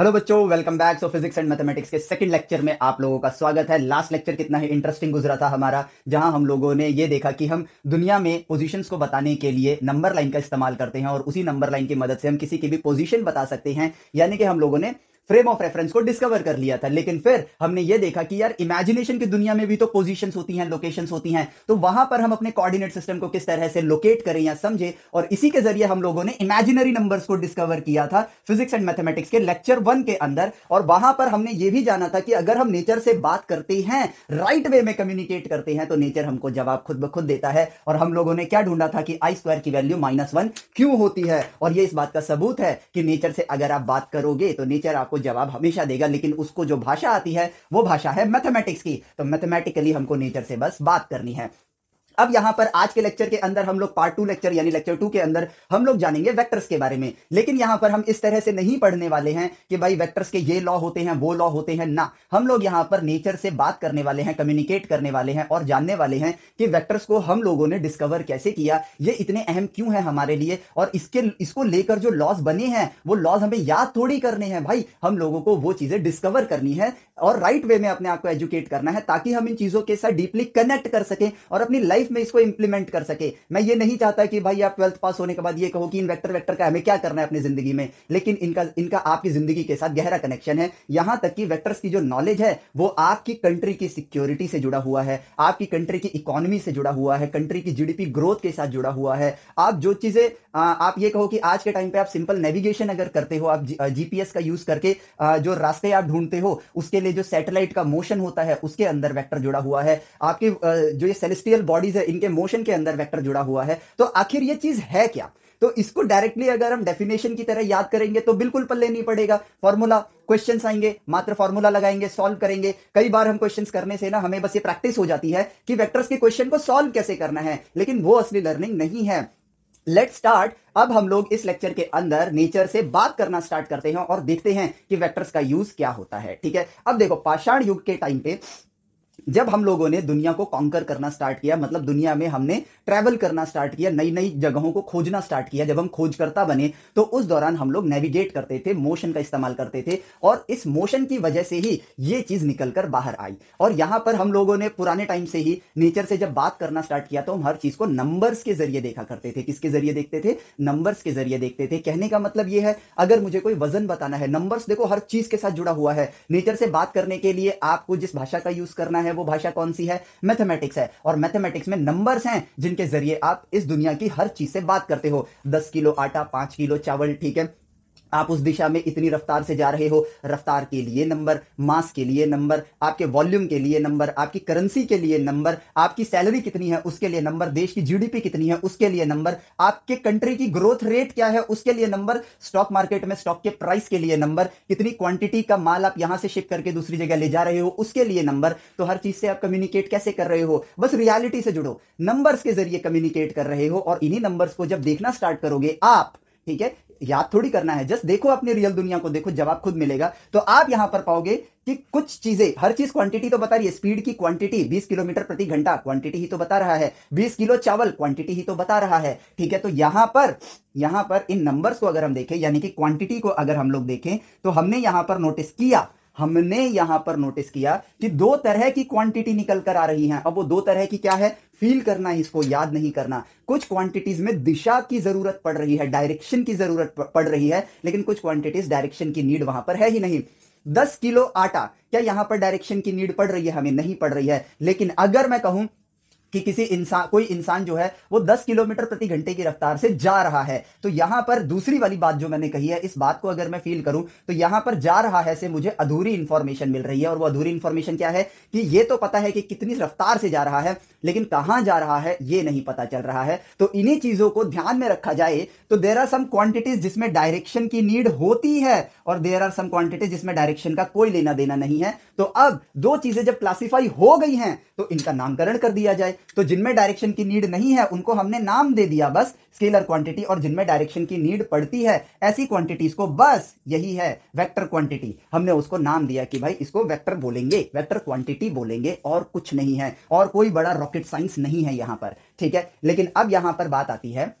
hello बच्चों welcome back so physics and mathematics के second lecture में आप लोगों का स्वागत है लास्ट लेक्चर कितना ही इंटरेस्टिंग गुजरा था हमारा जहां हम लोगों ने ये देखा कि हम दुनिया में पोजीशंस को बताने के लिए नंबर लाइन का इस्तेमाल करते हैं और उसी नंबर लाइन की मदद से हम किसी की भी पोजीशन बता सकते हैं यानी कि हम लोगों ने फ्रेम ऑफ रेफरेंस को डिस्कवर कर लिया था लेकिन फिर हमने ये देखा कि यार इमेजिनेशन की दुनिया में भी तो पोजीशंस होती हैं लोकेशन होती हैं तो वहां पर हम अपने कोऑर्डिनेट सिस्टम को किस तरह से लोकेट करें या समझे और इसी के जरिए हम लोगों ने इमेजिनरी नंबर्स को डिस्कवर किया था फिजिक्स एंड मैथमेटिक्स के लेक्चर वन के अंदर और वहां पर हमने ये भी जाना था कि अगर हम नेचर से बात करते हैं राइट वे में कम्युनिकेट करते हैं तो नेचर हमको जवाब खुद ब खुद देता है और हम लोगों ने क्या ढूंढा था कि आई स्क्वायर की वैल्यू माइनस क्यों होती है और ये इस बात का सबूत है कि नेचर से अगर आप बात करोगे तो नेचर आपको आपको जवाब हमेशा देगा लेकिन उसको जो भाषा आती है वो भाषा है मैथमेटिक्स की तो मैथमेटिकली हमको नेचर से बस बात करनी है अब यहां पर आज के लेक्चर के अंदर हम लोग पार्ट टू लेक्चर यानी लेक्चर टू के अंदर हम लोग जानेंगे वेक्टर्स के बारे में लेकिन यहां पर हम इस तरह से नहीं पढ़ने वाले हैं कि भाई वेक्टर्स के ये लॉ होते हैं वो लॉ होते हैं ना हम लोग यहाँ पर नेचर से बात करने वाले हैं कम्युनिकेट करने वाले हैं और जानने वाले हैं कि वैक्टर्स को हम लोगों ने डिस्कवर कैसे किया ये इतने अहम क्यों है हमारे लिए और इसके इसको लेकर जो लॉज बने हैं वो लॉज हमें याद थोड़ी करने हैं भाई हम लोगों को वो चीजें डिस्कवर करनी है और राइट वे में अपने आप को एजुकेट करना है ताकि हम इन चीजों के साथ डीपली कनेक्ट कर सकें और अपनी लाइफ लाइफ में इसको इंप्लीमेंट कर सके मैं ये नहीं चाहता कि भाई आप ट्वेल्थ पास होने के बाद ये कहो कि इन वेक्टर वेक्टर का हमें क्या करना है अपनी जिंदगी में लेकिन इनका इनका आपकी जिंदगी के साथ गहरा कनेक्शन है यहां तक कि वेक्टर्स की जो नॉलेज है वो आपकी कंट्री की सिक्योरिटी से जुड़ा हुआ है आपकी कंट्री की इकोनॉमी से जुड़ा हुआ है कंट्री की जीडीपी ग्रोथ के साथ जुड़ा हुआ है आप जो चीजें आप ये कहो कि आज के टाइम पे आप सिंपल नेविगेशन अगर करते हो आप जीपीएस का यूज करके जो रास्ते आप ढूंढते हो उसके लिए जो सैटेलाइट का मोशन होता है उसके अंदर वेक्टर जुड़ा हुआ है आपके जो ये सेलेस्टियल बॉडीज चीज है इनके मोशन के अंदर वेक्टर जुड़ा हुआ है तो आखिर ये चीज है क्या तो इसको डायरेक्टली अगर हम डेफिनेशन की तरह याद करेंगे तो बिल्कुल पल्ले नहीं पड़ेगा फॉर्मूला क्वेश्चंस आएंगे मात्र फॉर्मूला लगाएंगे सॉल्व करेंगे कई बार हम क्वेश्चंस करने से ना हमें बस ये प्रैक्टिस हो जाती है कि वेक्टर्स के क्वेश्चन को सॉल्व कैसे करना है लेकिन वो असली लर्निंग नहीं है लेट स्टार्ट अब हम लोग इस लेक्चर के अंदर नेचर से बात करना स्टार्ट करते हैं और देखते हैं कि वेक्टर्स का यूज क्या होता है ठीक है अब देखो पाषाण युग के टाइम पे जब हम लोगों ने दुनिया को कॉन्कर करना स्टार्ट किया मतलब दुनिया में हमने ट्रैवल करना स्टार्ट किया नई नई जगहों को खोजना स्टार्ट किया जब हम खोजकर्ता बने तो उस दौरान हम लोग नेविगेट करते थे मोशन का इस्तेमाल करते थे और इस मोशन की वजह से ही ये चीज निकल कर बाहर आई और यहां पर हम लोगों ने पुराने टाइम से ही नेचर से जब बात करना स्टार्ट किया तो हम हर चीज को नंबर्स के जरिए देखा करते थे किसके जरिए देखते थे नंबर्स के जरिए देखते थे कहने का मतलब यह है अगर मुझे कोई वजन बताना है नंबर्स देखो हर चीज के साथ जुड़ा हुआ है नेचर से बात करने के लिए आपको जिस भाषा का यूज करना है वो भाषा कौन सी है मैथमेटिक्स है और मैथमेटिक्स में नंबर्स हैं जिनके जरिए आप इस दुनिया की हर चीज से बात करते हो दस किलो आटा पांच किलो चावल ठीक है आप उस दिशा में इतनी रफ्तार से जा रहे हो रफ्तार के लिए नंबर मास के लिए नंबर आपके वॉल्यूम के लिए नंबर आपकी करेंसी के लिए नंबर आपकी सैलरी कितनी है उसके लिए नंबर देश की जीडीपी कितनी है उसके लिए नंबर आपके कंट्री की ग्रोथ रेट क्या है उसके लिए नंबर स्टॉक मार्केट में स्टॉक के प्राइस के लिए नंबर कितनी क्वांटिटी का माल आप यहां से शिप करके दूसरी जगह ले जा रहे हो उसके लिए नंबर तो हर चीज से आप कम्युनिकेट कैसे कर रहे हो बस रियालिटी से जुड़ो नंबर्स के जरिए कम्युनिकेट कर रहे हो और इन्हीं नंबर्स को जब देखना स्टार्ट करोगे आप ठीक है याद थोड़ी करना है जस्ट देखो अपनी रियल दुनिया को देखो जवाब खुद मिलेगा तो आप यहां पर पाओगे कि कुछ चीजें हर चीज क्वांटिटी तो बता रही है स्पीड की क्वांटिटी 20 किलोमीटर प्रति घंटा क्वांटिटी ही तो बता रहा है 20 किलो चावल क्वांटिटी ही तो बता रहा है ठीक है तो यहां पर यहां पर इन नंबर्स को अगर हम देखें यानी कि क्वांटिटी को अगर हम लोग देखें तो हमने यहां पर नोटिस किया हमने यहां पर नोटिस किया कि दो तरह की क्वांटिटी निकल कर आ रही हैं अब वो दो तरह की क्या है फील करना है इसको याद नहीं करना कुछ क्वांटिटीज में दिशा की जरूरत पड़ रही है डायरेक्शन की जरूरत पड़ रही है लेकिन कुछ क्वांटिटीज डायरेक्शन की नीड वहां पर है ही नहीं दस किलो आटा क्या यहां पर डायरेक्शन की नीड पड़ रही है हमें नहीं पड़ रही है लेकिन अगर मैं कहूं कि किसी इंसान कोई इंसान जो है वो 10 किलोमीटर प्रति घंटे की रफ्तार से जा रहा है तो यहां पर दूसरी वाली बात जो मैंने कही है इस बात को अगर मैं फील करूं तो यहां पर जा रहा है से मुझे अधूरी इंफॉर्मेशन मिल रही है और वो अधूरी इंफॉर्मेशन क्या है कि ये तो पता है कि कितनी रफ्तार से जा रहा है लेकिन कहां जा रहा है ये नहीं पता चल रहा है तो इन्हीं चीजों को ध्यान में रखा जाए तो देर आर सम क्वांटिटीज जिसमें डायरेक्शन की नीड होती है और देर आर सम क्वांटिटीज जिसमें डायरेक्शन का कोई लेना देना नहीं है तो अब दो चीजें जब क्लासिफाई हो गई हैं तो इनका नामकरण कर दिया जाए तो जिनमें डायरेक्शन की नीड नहीं है उनको हमने नाम दे दिया बस स्केलर क्वांटिटी और जिनमें डायरेक्शन की नीड पड़ती है ऐसी क्वांटिटीज को बस यही है वेक्टर क्वांटिटी हमने उसको नाम दिया कि भाई इसको वेक्टर बोलेंगे वेक्टर क्वांटिटी बोलेंगे और कुछ नहीं है और कोई बड़ा रॉकेट साइंस नहीं है यहां पर ठीक है लेकिन अब यहां पर बात आती है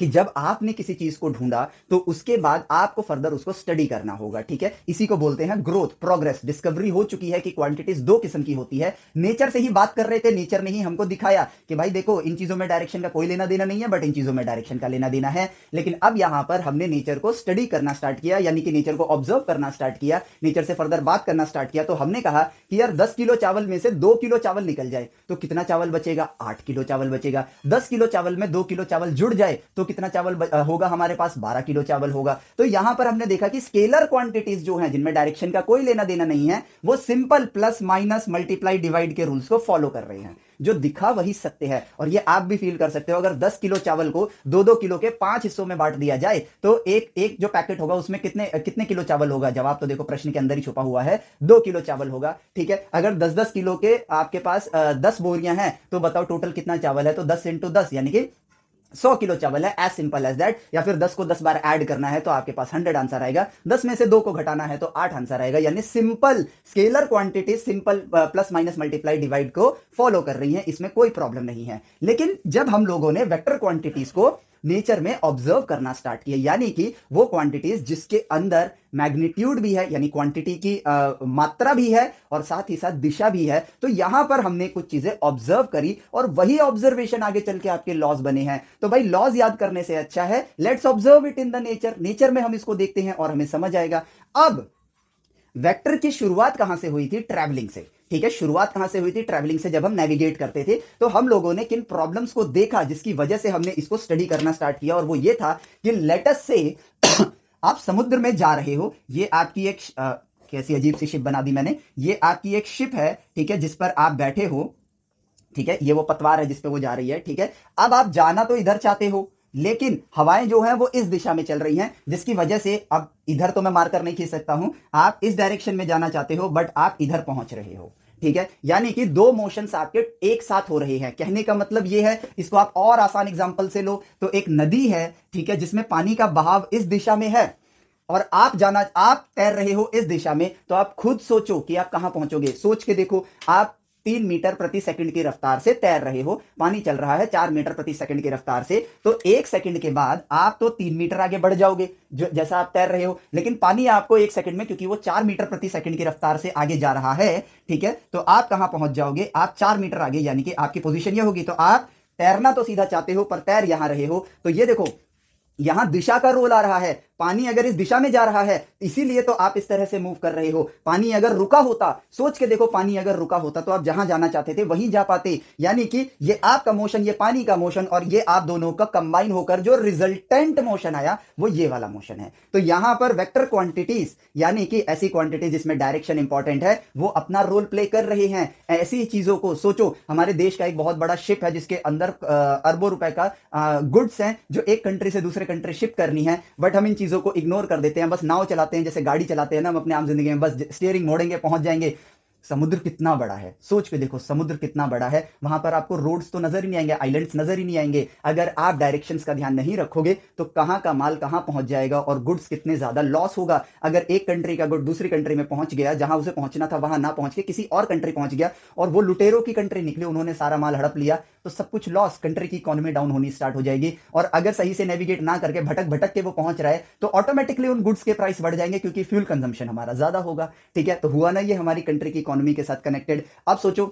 कि जब आपने किसी चीज को ढूंढा तो उसके बाद आपको फर्दर उसको स्टडी करना होगा ठीक है इसी को बोलते हैं ग्रोथ प्रोग्रेस डिस्कवरी हो चुकी है कि क्वांटिटीज दो किस्म की होती है नेचर से ही बात कर रहे थे नेचर ने ही हमको दिखाया कि भाई देखो इन चीजों में डायरेक्शन का कोई लेना देना नहीं है बट इन चीजों में डायरेक्शन का लेना देना है लेकिन अब यहां पर हमने नेचर को स्टडी करना स्टार्ट किया यानी कि नेचर को ऑब्जर्व करना स्टार्ट किया नेचर से फर्दर बात करना स्टार्ट किया तो हमने कहा कि यार दस किलो चावल में से दो किलो चावल निकल जाए तो कितना चावल बचेगा आठ किलो चावल बचेगा दस किलो चावल में दो किलो चावल जुड़ जाए तो कितना चावल होगा हमारे पास 12 किलो चावल होगा तो यहां पर हमने देखा कि स्केलर क्वांटिटीज जो हैं जिनमें डायरेक्शन का कोई लेना देना नहीं है वो simple plus minus multiply divide के रूल्स को फॉलो कर रहे हैं जो दिखा वही सत्य है और ये आप भी फील कर सकते हो अगर 10 किलो चावल को दो दो किलो के पांच हिस्सों में बांट दिया जाए तो एक एक जो पैकेट होगा उसमें कितने कितने किलो चावल होगा जवाब तो देखो प्रश्न के अंदर ही छुपा हुआ है दो किलो चावल होगा ठीक है अगर 10-10 किलो के आपके पास 10 बोरियां हैं तो बताओ टोटल कितना चावल है तो दस इंटू यानी कि सौ किलो चावल है एज सिंपल एज दैट या फिर दस को दस बार ऐड करना है तो आपके पास हंड्रेड आंसर आएगा दस में से दो को घटाना है तो आठ आंसर आएगा यानी simple scalar quantity simple plus minus multiply divide को फॉलो कर रही है इसमें कोई प्रॉब्लम नहीं है लेकिन जब हम लोगों ने वेक्टर क्वांटिटीज को नेचर में ऑब्जर्व करना स्टार्ट किया यानी कि वो क्वांटिटीज जिसके अंदर मैग्नीट्यूड भी है यानी क्वांटिटी की आ, मात्रा भी है और साथ ही साथ दिशा भी है तो यहां पर हमने कुछ चीजें ऑब्जर्व करी और वही ऑब्जर्वेशन आगे चल के आपके लॉज बने हैं तो भाई लॉज याद करने से अच्छा है let's observe it in the nature nature में हम इसको देखते हैं और हमें समझ आएगा अब वेक्टर की शुरुआत कहां से हुई थी ट्रैवलिंग से ठीक है शुरुआत कहां से हुई थी ट्रैवलिंग से जब हम नेविगेट करते थे तो हम लोगों ने किन प्रॉब्लम्स को देखा जिसकी वजह से हमने इसको स्टडी करना स्टार्ट किया और वो ये था कि लेटस से आप समुद्र में जा रहे हो ये आपकी एक आ, कैसी अजीब सी शिप बना दी मैंने ये आपकी एक शिप है ठीक है जिस पर आप बैठे हो ठीक है ये वो पतवार है जिसपे वो जा रही है ठीक है अब आप जाना तो इधर चाहते हो लेकिन हवाएं जो है वो इस दिशा में चल रही हैं जिसकी वजह से अब इधर तो मैं मार्कर नहीं खींच सकता हूं आप इस डायरेक्शन में जाना चाहते हो बट आप इधर पहुंच रहे हो ठीक है यानी कि दो मोशन आपके एक साथ हो रहे हैं कहने का मतलब ये है इसको आप और आसान एग्जाम्पल से लो तो एक नदी है ठीक है जिसमें पानी का बहाव इस दिशा में है और आप जाना आप तैर रहे हो इस दिशा में तो आप खुद सोचो कि आप कहां पहुंचोगे सोच के देखो आप तीन मीटर प्रति सेकंड की रफ्तार से तैर रहे हो पानी चल रहा है चार मीटर प्रति सेकंड की रफ्तार से तो एक सेकंड के बाद आप तो तीन मीटर आगे बढ़ जाओगे जैसा आप तैर रहे हो लेकिन पानी आपको एक सेकंड में क्योंकि वो चार मीटर प्रति सेकंड की रफ्तार से आगे जा रहा है ठीक है तो आप कहां पहुंच जाओगे आप चार मीटर आगे यानी कि आपकी पोजिशन ये होगी तो आप तैरना तो सीधा चाहते हो पर तैर यहां रहे हो तो ये देखो यहां दिशा का रोल आ रहा है पानी अगर इस दिशा में जा रहा है इसीलिए तो आप इस तरह से मूव कर रहे हो पानी अगर रुका होता सोच के देखो पानी अगर रुका होता तो आप जहां जाना चाहते थे वहीं जा पाते यानी कि ये आपका मोशन ये पानी का मोशन और ये आप दोनों का कंबाइन होकर जो रिजल्टेंट मोशन आया वो ये वाला मोशन है तो यहां पर वेक्टर क्वांटिटीज यानी कि ऐसी क्वांटिटी जिसमें डायरेक्शन इंपॉर्टेंट है वो अपना रोल प्ले कर रहे हैं ऐसी चीजों को सोचो हमारे देश का एक बहुत बड़ा शिप है जिसके अंदर अरबों रुपए का गुड्स है जो एक कंट्री से दूसरे कंट्री शिफ्ट करनी है बट हम इन चीज़ों को इग्नोर कर देते हैं बस नाव चलाते हैं जैसे गाड़ी चलाते हैं ना हम अपने आम जिंदगी में बस स्टेयरिंग मोड़ेंगे पहुंच जाएंगे समुद्र कितना बड़ा है सोच के देखो समुद्र कितना बड़ा है वहां पर आपको रोड्स तो नजर ही नहीं आएंगे आइलैंड्स नजर ही नहीं आएंगे अगर आप डायरेक्शंस का ध्यान नहीं रखोगे तो कहां का माल कहां पहुंच जाएगा और गुड्स कितने ज्यादा लॉस होगा अगर एक कंट्री का गुड दूसरी कंट्री में पहुंच गया जहां उसे पहुंचना था वहां ना पहुंच के किसी और कंट्री पहुंच गया और वो लुटेरों की कंट्री निकली उन्होंने सारा माल हड़प लिया तो सब कुछ लॉस कंट्री की इकोनॉमी डाउन होनी स्टार्ट हो जाएगी और अगर सही से नेविगेट ना करके भटक भटक के वो पहुंच रहा है तो ऑटोमेटिकली उन गुड्स के प्राइस बढ़ जाएंगे क्योंकि फ्यूल कंजम्पशन हमारा ज्यादा होगा ठीक है तो हुआ ना ये हमारी कंट्री की इकोनॉमी के साथ कनेक्टेड आप सोचो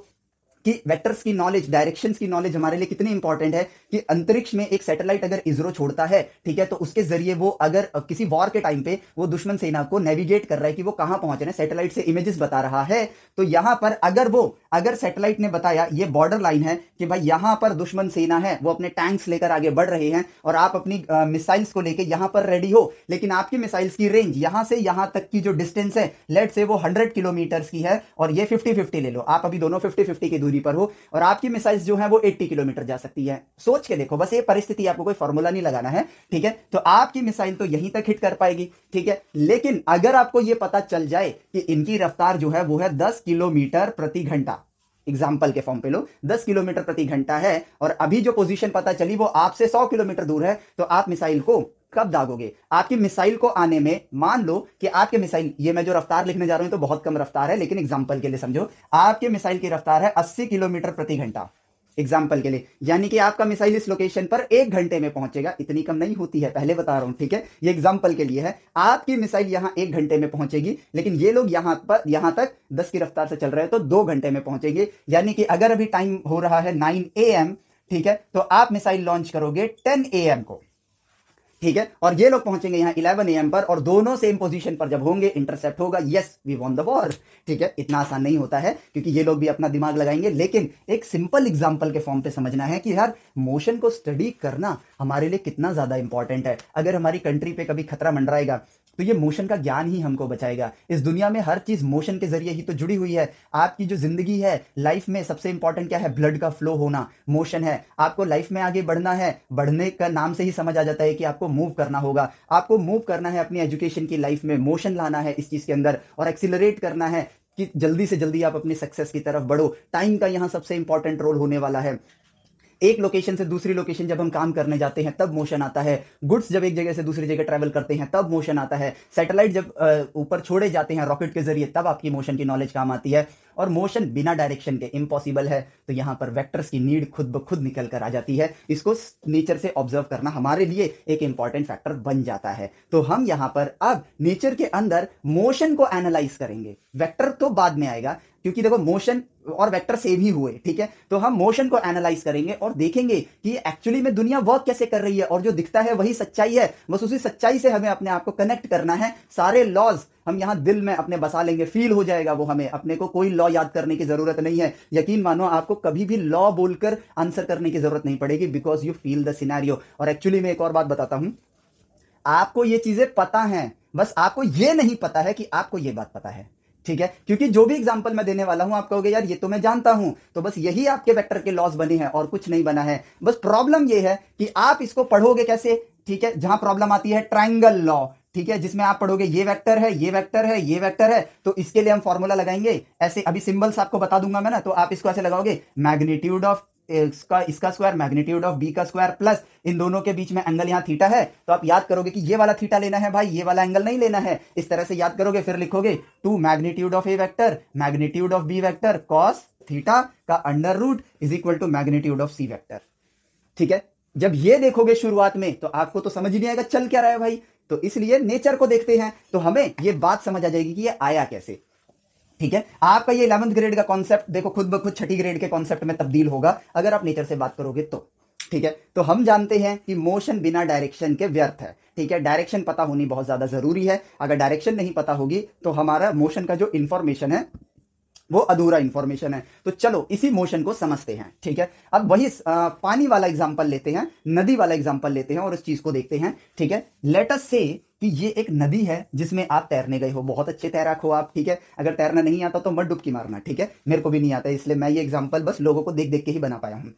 कि वेक्टर्स की नॉलेज डायरेक्शन की नॉलेज हमारे लिए कितनी इंपॉर्टेंट है कि अंतरिक्ष में एक सैटेलाइट अगर इसरो छोड़ता है ठीक है तो उसके जरिए वो अगर किसी वॉर के टाइम पे वो दुश्मन सेना को नेविगेट कर रहा है कि वो कहां पहुंच रहे हैं सैटेलाइट से इमेजेस बता रहा है तो यहां पर अगर वो अगर सैटेलाइट ने बताया ये बॉर्डर लाइन है कि भाई यहां पर दुश्मन सेना है वो अपने टैंक्स लेकर आगे बढ़ रहे हैं और आप अपनी मिसाइल्स को लेकर यहां पर रेडी हो लेकिन आपकी मिसाइल्स की रेंज यहां से यहां तक की जो डिस्टेंस है लेट से वो हंड्रेड किलोमीटर की है और ये फिफ्टी फिफ्टी ले लो आप अभी दोनों फिफ्टी फिफ्टी की दूरी पर हो और आपकी मिसाइल्स जो है वो एट्टी किलोमीटर जा सकती है सोच के देखो बस ये परिस्थिति आपको कोई फॉर्मूला नहीं लगाना है ठीक है तो आपकी मिसाइल तो यहीं तक हिट कर पाएगी ठीक है लेकिन अगर आपको ये पता चल जाए कि इनकी रफ्तार जो है वो है दस किलोमीटर प्रति घंटा एग्जाम्पल के फॉर्म पे लो दस किलोमीटर प्रति घंटा है और अभी जो पोजीशन पता चली वो आपसे सौ किलोमीटर दूर है तो आप मिसाइल को कब दागोगे आपकी मिसाइल को आने में मान लो कि आपके मिसाइल ये मैं जो रफ्तार लिखने जा रहा हूं तो बहुत कम रफ्तार है लेकिन एग्जाम्पल के लिए समझो आपके मिसाइल की रफ्तार है अस्सी किलोमीटर प्रति घंटा एग्जाम्पल के लिए यानी कि आपका मिसाइल इस लोकेशन पर एक घंटे में पहुंचेगा इतनी कम नहीं होती है पहले बता रहा हूं ठीक है ये एग्जाम्पल के लिए है आपकी मिसाइल यहां एक घंटे में पहुंचेगी लेकिन ये लोग यहां पर यहां तक दस की रफ्तार से चल रहे हैं तो दो घंटे में पहुंचेगी यानी कि अगर अभी टाइम हो रहा है नाइन ए ठीक है तो आप मिसाइल लॉन्च करोगे टेन ए को ठीक है और ये लोग पहुंचेंगे यहाँ इलेवन एम पर और दोनों सेम पोजीशन पर जब होंगे इंटरसेप्ट होगा yes we won the war ठीक है इतना आसान नहीं होता है क्योंकि ये लोग भी अपना दिमाग लगाएंगे लेकिन एक सिंपल एग्जाम्पल के फॉर्म पे समझना है कि यार मोशन को स्टडी करना हमारे लिए कितना ज्यादा इंपॉर्टेंट है अगर हमारी कंट्री पे कभी खतरा मंडराएगा तो ये मोशन का ज्ञान ही हमको बचाएगा इस दुनिया में हर चीज मोशन के जरिए ही तो जुड़ी हुई है आपकी जो जिंदगी है लाइफ में सबसे इंपॉर्टेंट क्या है ब्लड का फ्लो होना मोशन है आपको लाइफ में आगे बढ़ना है बढ़ने का नाम से ही समझ आ जाता है कि आपको मूव करना होगा आपको मूव करना है अपनी एजुकेशन की लाइफ में मोशन लाना है इस चीज के अंदर और एक्सिलरेट करना है कि जल्दी से जल्दी आप अपने सक्सेस की तरफ बढ़ो टाइम का यहाँ सबसे इंपॉर्टेंट रोल होने वाला है एक लोकेशन से दूसरी लोकेशन जब हम काम करने जाते हैं तब मोशन आता है गुड्स जब एक जगह से दूसरी जगह ट्रेवल करते हैं तब मोशन आता है सैटेलाइट जब ऊपर छोड़े जाते हैं रॉकेट के जरिए तब आपकी मोशन की नॉलेज काम आती है और मोशन बिना डायरेक्शन के इम्पॉसिबल है तो यहां पर वेक्टर्स की नीड खुद ब खुद निकल कर आ जाती है इसको नेचर से ऑब्जर्व करना हमारे लिए एक इंपॉर्टेंट फैक्टर बन जाता है तो हम यहाँ पर अब नेचर के अंदर मोशन को एनालाइज करेंगे वेक्टर तो बाद में आएगा क्योंकि देखो मोशन और वेक्टर सेम ही हुए ठीक है तो हम मोशन को एनालाइज करेंगे और देखेंगे कि एक्चुअली में दुनिया वर्क कैसे कर रही है और जो दिखता है वही सच्चाई है बस उसी सच्चाई से हमें अपने आप को कनेक्ट करना है सारे लॉज हम यहां दिल में अपने बसा लेंगे फील हो जाएगा वो हमें अपने को कोई लॉ याद करने की जरूरत नहीं है यकीन मानो आपको कभी भी लॉ बोलकर आंसर करने की जरूरत नहीं पड़ेगी because you feel the scenario और एक्चुअली मैं एक और बात बताता हूं आपको ये चीजें पता हैं बस आपको ये नहीं पता है कि आपको ये बात पता है ठीक है क्योंकि जो भी एग्जाम्पल मैं देने वाला हूं आप कहोगे यार ये तो मैं जानता हूं तो बस यही आपके वेक्टर के लॉस बने हैं और कुछ नहीं बना है बस प्रॉब्लम ये है कि आप इसको पढ़ोगे कैसे ठीक है जहां प्रॉब्लम आती है ट्राइंगल लॉ ठीक है जिसमें आप पढ़ोगे ये वेक्टर है ये वेक्टर है ये वेक्टर है तो इसके लिए हम फॉर्मूला लगाएंगे ऐसे अभी सिंबल्स आपको बता दूंगा मैं ना तो आप इसको ऐसे लगाओगे मैग्नीट्यूड ऑफ इसका इसका स्क्वायर मैग्नीट्यूड ऑफ बी का स्क्वायर प्लस इन दोनों के बीच में एंगल यहाँ थीटा है तो आप याद करोगे कि ये वाला थीटा लेना है भाई ये वाला एंगल नहीं लेना है इस तरह से याद करोगे फिर लिखोगे two magnitude of A vector magnitude of B vector cos theta का under root is equal to magnitude of C vector ठीक है जब ये देखोगे शुरुआत में तो आपको तो समझ नहीं आएगा चल क्या रहा है भाई तो इसलिए नेचर को देखते हैं तो हमें ये बात समझ आ जाएगी कि ये आया कैसे ठीक है आपका ये इलेवंथ ग्रेड का कॉन्सेप्ट देखो खुद ब खुद छठी ग्रेड के कॉन्सेप्ट में तब्दील होगा अगर आप नेचर से बात करोगे तो ठीक है तो हम जानते हैं कि मोशन बिना डायरेक्शन के व्यर्थ है ठीक है डायरेक्शन पता होनी बहुत ज्यादा जरूरी है अगर डायरेक्शन नहीं पता होगी तो हमारा मोशन का जो इंफॉर्मेशन है वो अधूरा इंफॉर्मेशन है तो चलो इसी मोशन को समझते हैं ठीक है अब वही आ, पानी वाला एग्जाम्पल लेते हैं नदी वाला एग्जाम्पल लेते हैं और उस चीज को देखते हैं ठीक है लेटस से कि ये एक नदी है जिसमें आप तैरने गए हो बहुत अच्छे तैराक हो आप ठीक है अगर तैरना नहीं आता तो मत डुबकी मारना ठीक है मेरे को भी नहीं आता इसलिए मैं ये एग्जाम्पल बस लोगों को देख देख के ही बना पाया हूं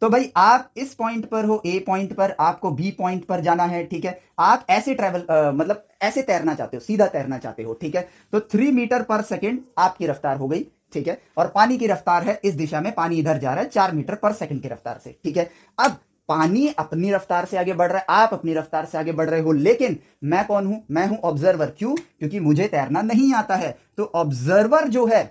तो भाई आप इस पॉइंट पर हो ए पॉइंट पर आपको बी पॉइंट पर जाना है ठीक है आप ऐसे ट्रेवल मतलब ऐसे तैरना चाहते हो सीधा तैरना चाहते हो ठीक है तो थ्री मीटर पर सेकेंड आपकी रफ्तार हो गई ठीक है और पानी की रफ्तार है इस दिशा में पानी इधर जा रहा है चार मीटर पर सेकंड की रफ्तार से ठीक है अब पानी अपनी रफ्तार से आगे बढ़ रहा है आप अपनी रफ्तार से आगे बढ़ रहे हो लेकिन मैं कौन हूं मैं हूं ऑब्जर्वर क्यों क्योंकि मुझे तैरना नहीं आता है तो ऑब्जर्वर जो है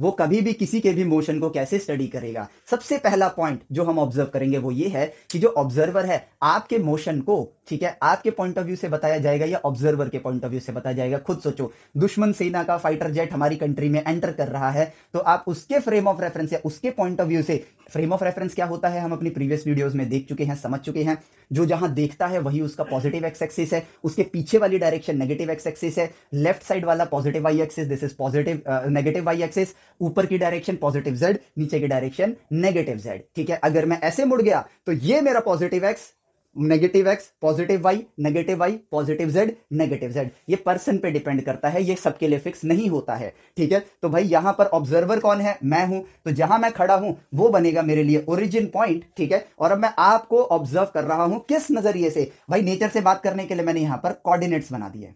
वो कभी भी किसी के भी मोशन को कैसे स्टडी करेगा सबसे पहला पॉइंट जो हम ऑब्जर्व करेंगे वो ये है कि जो ऑब्जर्वर है आपके मोशन को ठीक है आपके पॉइंट ऑफ व्यू से बताया जाएगा या ऑब्जर्वर के पॉइंट ऑफ व्यू से बताया जाएगा खुद सोचो दुश्मन सेना का फाइटर जेट हमारी कंट्री में एंटर कर रहा है तो आप उसके फ्रेम ऑफ रेफरेंस या उसके पॉइंट ऑफ व्यू से फ्रेम ऑफ रेफरेंस क्या होता है हम अपनी प्रीवियस वीडियोस में देख चुके हैं समझ चुके हैं जो जहां देखता है वही उसका पॉजिटिव एक्स एक्सिस है उसके पीछे वाली डायरेक्शन नेगेटिव एक्स एक्सिस है लेफ्ट साइड वाला positive Y axis this is positive negative Y axis ऊपर की डायरेक्शन पॉजिटिव जेड नीचे की डायरेक्शन नेगेटिव जेड ठीक है अगर मैं ऐसे मुड़ गया तो ये मेरा positive X negative X positive Y negative Y positive Z negative Z ये पर्सन पे डिपेंड करता है ये सबके लिए फिक्स नहीं होता है ठीक है तो भाई यहां पर ऑब्जर्वर कौन है मैं हूं तो जहां मैं खड़ा हूं वो बनेगा मेरे लिए ओरिजिन पॉइंट ठीक है और अब मैं आपको ऑब्जर्व कर रहा हूं किस नजरिए से भाई नेचर से बात करने के लिए मैंने यहां पर कॉर्डिनेट्स बना दिए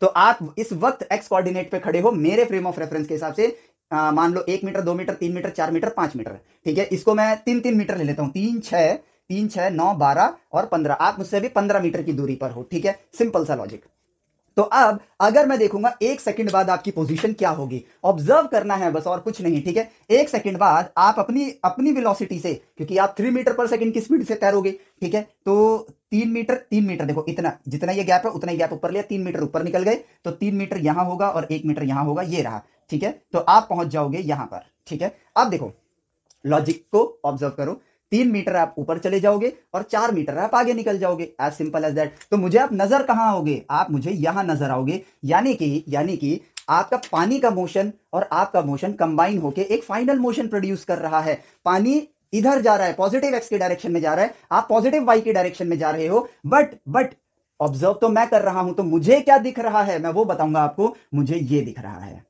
तो आप इस वक्त एक्स कॉर्डिनेट पे खड़े हो मेरे फ्रेम ऑफ रेफरेंस के हिसाब से मान लो एक मीटर दो मीटर तीन मीटर चार मीटर पांच मीटर ठीक है इसको मैं तीन तीन मीटर ले लेता हूं तीन छह तीन छह नौ बारह और पंद्रह आप मुझसे भी पंद्रह मीटर की दूरी पर हो ठीक है सिंपल सा लॉजिक तो अब अगर मैं देखूंगा एक सेकंड बाद आपकी पोजीशन क्या होगी ऑब्जर्व करना है बस और कुछ नहीं ठीक है एक सेकंड बाद आप अपनी अपनी वेलोसिटी से क्योंकि आप थ्री मीटर पर सेकंड की स्पीड से तैरोगे ठीक है तो तीन मीटर तीन मीटर देखो इतना जितना ये गैप है उतना ही गैप ऊपर लिया तीन मीटर ऊपर निकल गए तो तीन मीटर यहां होगा और एक मीटर यहां होगा ये रहा ठीक है तो आप पहुंच जाओगे यहां पर ठीक है अब देखो लॉजिक को ऑब्जर्व करो तीन मीटर आप ऊपर चले जाओगे और चार मीटर आप आगे निकल जाओगे एज सिंपल एज दैट तो मुझे आप नजर कहाँ आओगे आप मुझे यहां नजर आओगे यानी कि यानी कि आपका पानी का मोशन और आपका मोशन कंबाइन होके एक फाइनल मोशन प्रोड्यूस कर रहा है पानी इधर जा रहा है पॉजिटिव एक्स के डायरेक्शन में जा रहा है आप पॉजिटिव वाई के डायरेक्शन में जा रहे हो बट बट ऑब्जर्व तो मैं कर रहा हूं तो मुझे क्या दिख रहा है मैं वो बताऊंगा आपको मुझे ये दिख रहा है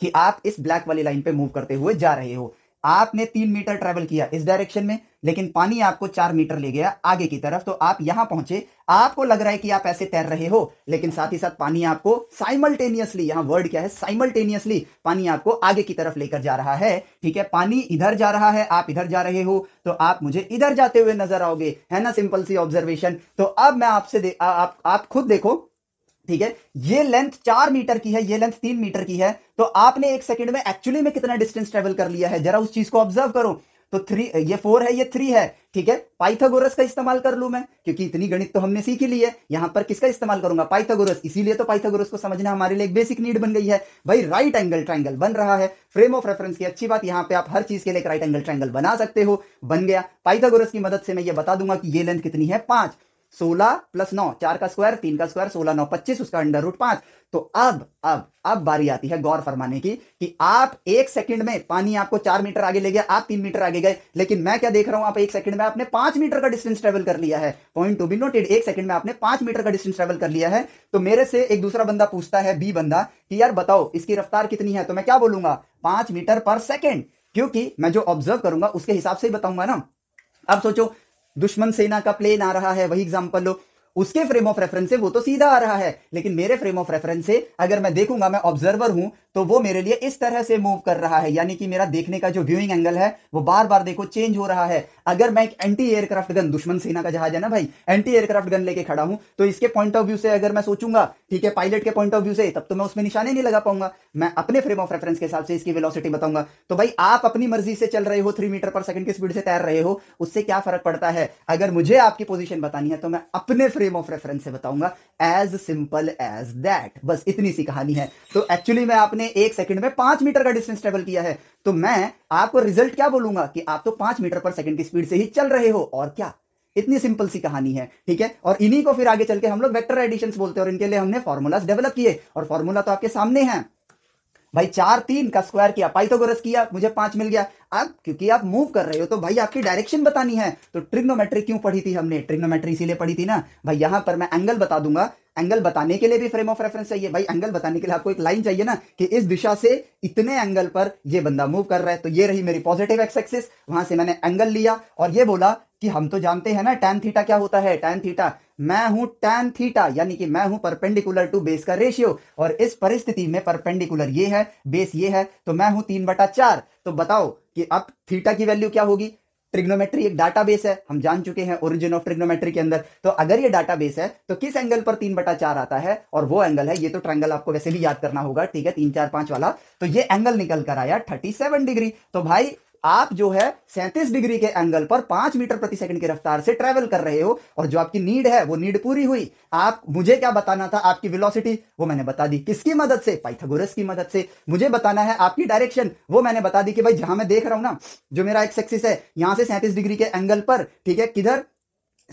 कि आप इस ब्लैक वाली लाइन पे मूव करते हुए जा रहे हो आपने तीन मीटर ट्रेवल किया इस डायरेक्शन में लेकिन पानी आपको चार मीटर ले गया आगे की तरफ तो आप यहां पहुंचे आपको लग रहा है कि आप ऐसे तैर रहे हो लेकिन साथ ही साथ पानी आपको साइमल्टेनियसली यहां वर्ड क्या है साइमल्टेनियसली पानी आपको आगे की तरफ लेकर जा रहा है ठीक है पानी इधर जा रहा है आप इधर जा रहे हो तो आप मुझे इधर जाते हुए नजर आओगे है ना सिंपल सी ऑब्जर्वेशन तो अब मैं आपसे आप, आप खुद देखो ठीक है ये लेंथ चार मीटर की है ये लेंथ तीन मीटर की है तो आपने एक सेकंड में एक्चुअली में कितना डिस्टेंस ट्रेवल कर लिया है जरा उस चीज को ऑब्जर्व करो तो थ्री ये फोर है ये थ्री है ठीक है पाइथागोरस का इस्तेमाल कर लू मैं क्योंकि इतनी गणित तो हमने सीख ली है यहां पर किसका इस्तेमाल करूंगा पाइथागोरस इसीलिए तो पाइथागोरस को समझना हमारे लिए एक बेसिक नीड बन गई है भाई राइट एंगल ट्राइंगल बन रहा है फ्रेम ऑफ रेफरेंस की अच्छी बात यहां पे आप हर चीज के लिए राइट एंगल ट्राइंगल बना सकते हो बन गया पाइथागोरस की मदद से मैं ये बता दूंगा कि ये लेंथ कितनी है पांच सोलह प्लस नौ चार का स्क्वायर तीन का स्क्वायर सोलह नौ पच्चीस उसका अंडर रूट पांच तो अब अब अब बारी आती है गौर फरमाने की कि आप एक सेकंड में पानी आपको चार मीटर आगे ले गया आप तीन मीटर आगे गए लेकिन मैं क्या देख रहा हूं आप एक सेकंड में आपने पांच मीटर का डिस्टेंस ट्रेवल कर लिया है पॉइंट टू बी नोटेड एक सेकंड में आपने पांच मीटर का डिस्टेंस ट्रेवल कर लिया है तो मेरे से एक दूसरा बंदा पूछता है बी बंदा कि यार बताओ इसकी रफ्तार कितनी है तो मैं क्या बोलूंगा पांच मीटर पर सेकेंड क्योंकि मैं जो ऑब्जर्व करूंगा उसके हिसाब से ही बताऊंगा ना अब सोचो दुश्मन सेना का प्लेन आ रहा है वही एग्जाम्पल लो उसके फ्रेम ऑफ रेफरेंस से वो तो सीधा आ रहा है लेकिन मेरे फ्रेम ऑफ रेफरेंस से अगर मैं देखूंगा मैं ऑब्जर्वर हूं तो वो मेरे लिए इस तरह से मूव कर रहा है यानी कि मेरा देखने का जो व्यूइंग एंगल है वो बार बार देखो चेंज हो रहा है अगर मैं एक एंटी एयरक्राफ्ट गन दुश्मन सेना का जहाज है ना भाई एंटी एयरक्राफ्ट गन लेके खड़ा हूं तो इसके पॉइंट ऑफ व्यू से अगर मैं सोचूंगा ठीक है पायलट के पॉइंट ऑफ व्यू से तब तो मैं उसमें निशाने नहीं लगा पाऊंगा मैं अपने फ्रेम ऑफ रेफरेंस के हिसाब से इसकी वेलोसिटी बताऊंगा तो भाई आप अपनी मर्जी से चल रहे हो थ्री मीटर पर सेकंड की स्पीड से तैर रहे हो उससे क्या फर्क पड़ता है अगर मुझे आपकी पोजिशन बतानी है तो मैं अपने फ्रेम ऑफ रेफरेंस से बताऊंगा एज सिंपल एज दैट बस इतनी सी कहानी है तो एक्चुअली मैं आपने ने एक सेकंड में पांच मीटर का डिस्टेंस ट्रेवल किया है तो मैं आपको रिजल्ट क्या बोलूंगा कि आप तो पांच मीटर पर सेकंड की स्पीड से ही चल रहे हो और क्या इतनी सिंपल सी कहानी है ठीक है और इन्हीं को फिर आगे चल के हम लोग वेक्टर एडिशन बोलते हैं और इनके लिए हमने फॉर्मूलाज डेवलप किए और फॉर्मूला तो आपके सामने है भाई चार तीन का स्क्वायर किया पाइथागोरस किया मुझे पांच मिल गया अब क्योंकि आप मूव कर रहे हो तो भाई आपकी डायरेक्शन बतानी है तो ट्रिग्नोमेट्री क्यों पढ़ी थी हमने ट्रिग्नोमेट्री इसीलिए पढ़ी थी ना भाई यहां पर मैं एंगल बता दूंगा एंगल बताने के लिए भी फ्रेम ऑफ रेफरेंस चाहिए भाई एंगल बताने के लिए आपको एक लाइन चाहिए ना कि इस दिशा से इतने एंगल पर ये बंदा मूव कर रहा है तो ये रही मेरी पॉजिटिव एक्स एक्सिस वहां से मैंने एंगल लिया और ये बोला कि हम तो जानते हैं ना टेन थीटा क्या होता है टैन थीटा मैं हूं टैन थीटा यानी कि मैं हूं परपेंडिकुलर टू बेस का रेशियो और इस परिस्थिति में परपेंडिकुलर ये है बेस ये है तो मैं हूं तीन बटा चार तो बताओ कि अब थीटा की वैल्यू क्या होगी ट्रिग्नोमेट्री एक डाटाबेस है हम जान चुके हैं ओरिजिन ऑफ ट्रिग्नोमेट्री के अंदर तो अगर ये डाटाबेस है तो किस एंगल पर तीन बटा चार आता है और वो एंगल है ये तो ट्रायंगल आपको वैसे भी याद करना होगा ठीक है तीन चार पांच वाला तो ये एंगल निकल कर आया थर्टी सेवन डिग्री तो भाई आप जो है सैंतीस डिग्री के एंगल पर पांच मीटर प्रति सेकंड की रफ्तार से ट्रेवल कर रहे हो और जो आपकी नीड है वो नीड पूरी हुई आप मुझे क्या बताना था आपकी वेलोसिटी वो मैंने बता दी किसकी मदद से पाइथागोरस की मदद से मुझे बताना है आपकी डायरेक्शन वो मैंने बता दी कि भाई जहां मैं देख रहा हूं ना जो मेरा एक सेक्सिस है यहां से सैंतीस डिग्री के एंगल पर ठीक है किधर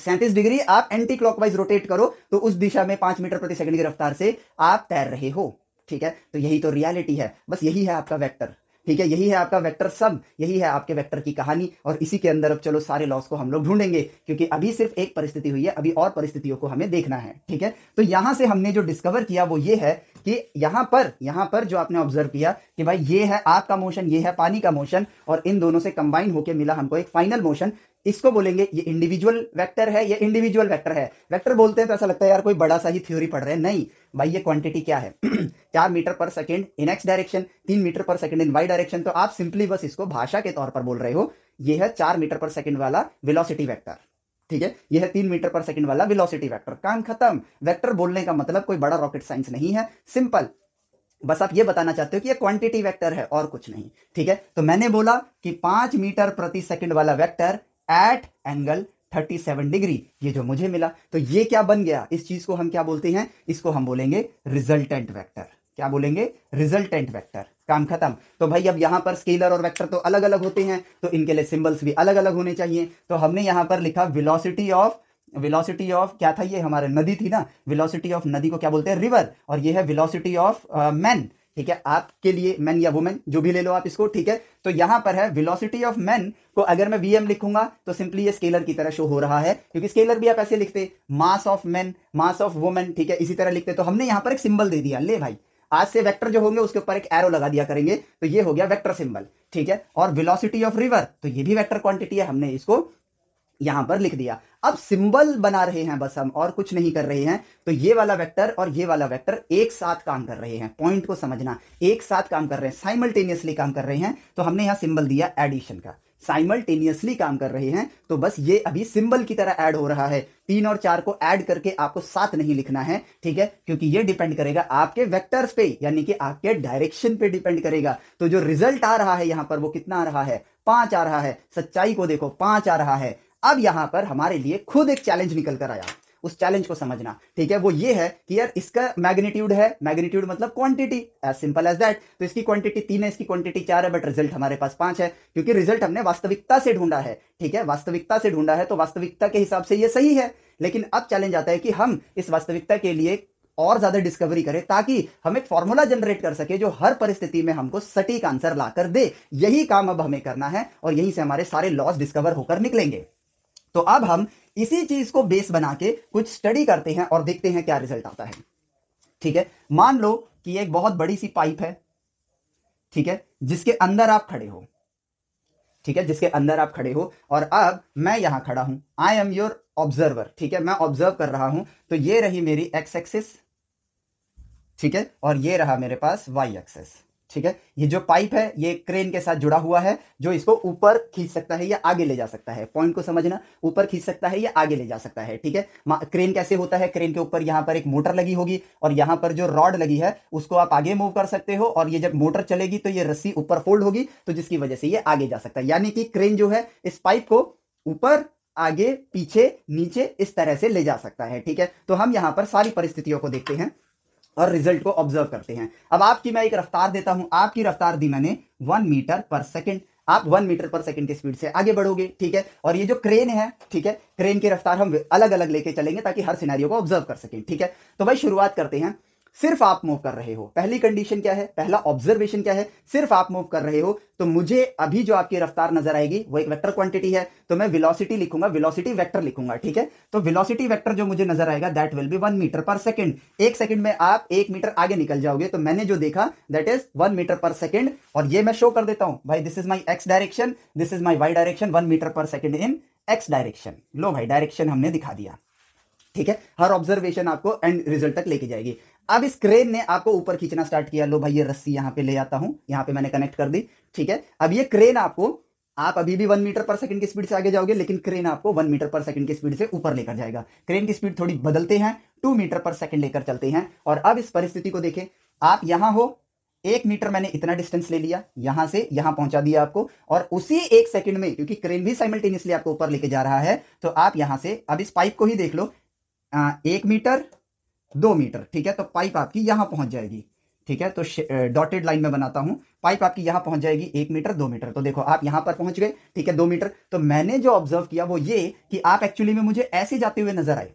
सैंतीस डिग्री आप एंटी क्लॉकवाइज रोटेट करो तो उस दिशा में पांच मीटर प्रति सेकंड की रफ्तार से आप तैर रहे हो ठीक है तो यही तो रियलिटी है बस यही है आपका वेक्टर ठीक है यही है आपका वेक्टर सब यही है आपके वेक्टर की कहानी और इसी के अंदर अब चलो सारे लॉस को हम लोग ढूंढेंगे क्योंकि अभी सिर्फ एक परिस्थिति हुई है अभी और परिस्थितियों को हमें देखना है ठीक है तो यहां से हमने जो डिस्कवर किया वो ये है कि यहां पर यहां पर जो आपने ऑब्जर्व किया कि भाई ये है आग का मोशन ये है पानी का मोशन और इन दोनों से कंबाइन होकर मिला हमको एक फाइनल मोशन इसको बोलेंगे ये इंडिविजुअल वेक्टर है ये इंडिविजुअल वेक्टर है वेक्टर बोलते हैं तो ऐसा लगता है यार कोई बड़ा सा ही थ्योरी पढ़ रहे हैं नहीं भाई ये क्वांटिटी क्या है चार metre per second in X direction तीन metre per second in Y direction तो आप सिंपली बस इसको भाषा के तौर पर बोल रहे हो यह है चार मीटर पर सेकेंड वाला विलोसिटी वैक्टर ठीक है यह है तीन मीटर पर सेकेंड वाला विलोसिटी वैक्टर काम खत्म वैक्टर बोलने का मतलब कोई बड़ा रॉकेट साइंस नहीं है सिंपल बस आप ये बताना चाहते हो कि ये क्वांटिटी वेक्टर है और कुछ नहीं ठीक है तो मैंने बोला कि पांच मीटर प्रति सेकंड वाला वेक्टर एट एंगल 37 डिग्री ये जो मुझे मिला तो ये क्या बन गया इस चीज को हम क्या बोलते हैं इसको हम बोलेंगे रिजल्टेंट वेक्टर क्या बोलेंगे रिजल्टेंट वेक्टर काम खत्म तो भाई अब यहाँ पर स्केलर और वेक्टर तो अलग अलग होते हैं तो इनके लिए सिंबल्स भी अलग अलग होने चाहिए तो हमने यहां पर लिखा विलोसिटी ऑफ वेलोसिटी ऑफ क्या था ये हमारे नदी थी ना वेलोसिटी ऑफ नदी को क्या बोलते हैं रिवर और ये है वेलोसिटी ऑफ मैन uh, ठीक है आपके लिए मैन या वुमेन जो भी ले लो आप इसको ठीक है तो यहां पर है वेलोसिटी ऑफ मैन को अगर मैं वीएम लिखूंगा तो सिंपली ये स्केलर की तरह शो हो रहा है क्योंकि स्केलर भी आप ऐसे लिखते mass of man mass of women ठीक है इसी तरह लिखते तो हमने यहां पर एक सिंबल दे दिया ले भाई आज से वेक्टर जो होंगे उसके ऊपर एक एरो लगा दिया करेंगे तो ये हो गया वेक्टर सिंबल ठीक है और वेलोसिटी ऑफ रिवर तो ये भी वेक्टर क्वांटिटी है हमने इसको यहां पर लिख दिया अब सिंबल बना रहे हैं बस हम और कुछ नहीं कर रहे हैं तो ये वाला वेक्टर और ये वाला वेक्टर एक साथ काम कर रहे हैं पॉइंट को समझना एक साथ काम कर रहे हैं साइमल्टेनियसली काम कर रहे हैं तो हमने यहां सिंबल दिया एडिशन का साइमल्टेनियसली काम कर रहे हैं तो बस ये अभी सिंबल की तरह ऐड हो रहा है तीन और चार को ऐड करके आपको सात नहीं लिखना है ठीक है क्योंकि ये डिपेंड करेगा आपके वेक्टर्स पे यानी कि आपके डायरेक्शन पे डिपेंड करेगा तो जो रिजल्ट आ रहा है यहां पर वो कितना आ रहा है पांच आ रहा है सच्चाई को देखो पांच आ रहा है अब यहां पर हमारे लिए खुद एक चैलेंज निकल कर आया उस चैलेंज को समझना ठीक है वो ये है कि यार इसका मैग्नीट्यूड है मैग्नीट्यूड मतलब quantity as simple as that तो इसकी क्वांटिटी तीन है इसकी क्वांटिटी चार है बट रिजल्ट हमारे पास पांच है क्योंकि रिजल्ट हमने वास्तविकता से ढूंढा है ठीक है वास्तविकता से ढूंढा है तो वास्तविकता के हिसाब से यह सही है लेकिन अब चैलेंज आता है कि हम इस वास्तविकता के लिए और ज्यादा डिस्कवरी करें ताकि हम एक फॉर्मूला जनरेट कर सके जो हर परिस्थिति में हमको सटीक आंसर लाकर दे यही काम अब हमें करना है और यहीं से हमारे सारे लॉस डिस्कवर होकर निकलेंगे तो अब हम इसी चीज को बेस बना के कुछ स्टडी करते हैं और देखते हैं क्या रिजल्ट आता है ठीक है मान लो कि एक बहुत बड़ी सी पाइप है ठीक है जिसके अंदर आप खड़े हो ठीक है जिसके अंदर आप खड़े हो और अब मैं यहां खड़ा हूं आई एम योर ऑब्जर्वर ठीक है मैं ऑब्जर्व कर रहा हूं तो ये रही मेरी एक्स एक्सिस ठीक है और ये रहा मेरे पास वाई एक्सेस ठीक है ये जो पाइप है ये क्रेन के साथ जुड़ा हुआ है जो इसको ऊपर खींच सकता है या आगे ले जा सकता है पॉइंट को समझना ऊपर खींच सकता है या आगे ले जा सकता है ठीक है क्रेन कैसे होता है क्रेन के ऊपर यहां पर एक मोटर लगी होगी और यहां पर जो रॉड लगी है उसको आप आगे मूव कर सकते हो और ये जब मोटर चलेगी तो ये रस्सी ऊपर फोल्ड होगी तो जिसकी वजह से ये आगे जा सकता है यानी कि क्रेन जो है इस पाइप को ऊपर आगे पीछे नीचे इस तरह से ले जा सकता है ठीक है तो हम यहां पर सारी परिस्थितियों को देखते हैं और रिजल्ट को ऑब्जर्व करते हैं अब आपकी मैं एक रफ्तार देता हूं आपकी रफ्तार दी मैंने वन मीटर पर सेकेंड आप वन मीटर पर सेकंड की स्पीड से आगे बढ़ोगे ठीक है और ये जो क्रेन है ठीक है क्रेन की रफ्तार हम अलग अलग लेके चलेंगे ताकि हर सिनेरियो को ऑब्जर्व कर सकें ठीक है तो भाई शुरुआत करते हैं सिर्फ आप मूव कर रहे हो पहली कंडीशन क्या है पहला ऑब्जर्वेशन क्या है सिर्फ आप मूव कर रहे हो तो मुझे अभी जो आपकी रफ्तार नजर आएगी वो एक वेक्टर क्वांटिटी है तो मैं वेलोसिटी लिखूंगा वेलोसिटी वेक्टर लिखूंगा ठीक है तो वेलोसिटी वेक्टर जो मुझे नजर आएगा that will be one metre per second एक सेकंड में आप एक मीटर आगे निकल जाओगे तो मैंने जो देखा that is one metre per second और ये मैं शो कर देता हूं भाई this is my X direction this is my Y direction one metre per second in X direction लो भाई डायरेक्शन हमने दिखा दिया ठीक है हर ऑब्जर्वेशन आपको एंड रिजल्ट तक लेके जाएगी अब इस क्रेन ने आपको ऊपर खींचना स्टार्ट किया लो भाई ये रस्सी यहाँ पे ले आता हूँ यहाँ पे मैंने कनेक्ट कर दी ठीक है अब ये क्रेन आपको आप अभी भी वन मीटर पर सेकंड की स्पीड से आगे जाओगे लेकिन क्रेन आपको वन मीटर पर सेकंड की स्पीड से ऊपर लेकर जाएगा क्रेन की स्पीड थोड़ी बदलते हैं टू मीटर पर सेकंड लेकर चलते हैं और अब इस परिस्थिति को देखें आप यहां हो एक मीटर मैंने इतना डिस्टेंस ले लिया यहां से यहां पहुंचा दिया आपको और उसी एक सेकंड में क्योंकि क्रेन भी साइमल्टेनियसली आपको ऊपर लेके जा रहा है तो आप यहां से अब इस पाइप को ही देख लो आ, एक मीटर दो मीटर ठीक है तो पाइप आपकी यहां पहुंच जाएगी ठीक है तो डॉटेड लाइन में बनाता हूं पाइप आपकी यहां पहुंच जाएगी एक मीटर दो मीटर तो देखो आप यहां पर पहुंच गए ठीक है दो मीटर तो मैंने जो ऑब्जर्व किया वो ये कि आप एक्चुअली में मुझे ऐसे जाते हुए नजर आए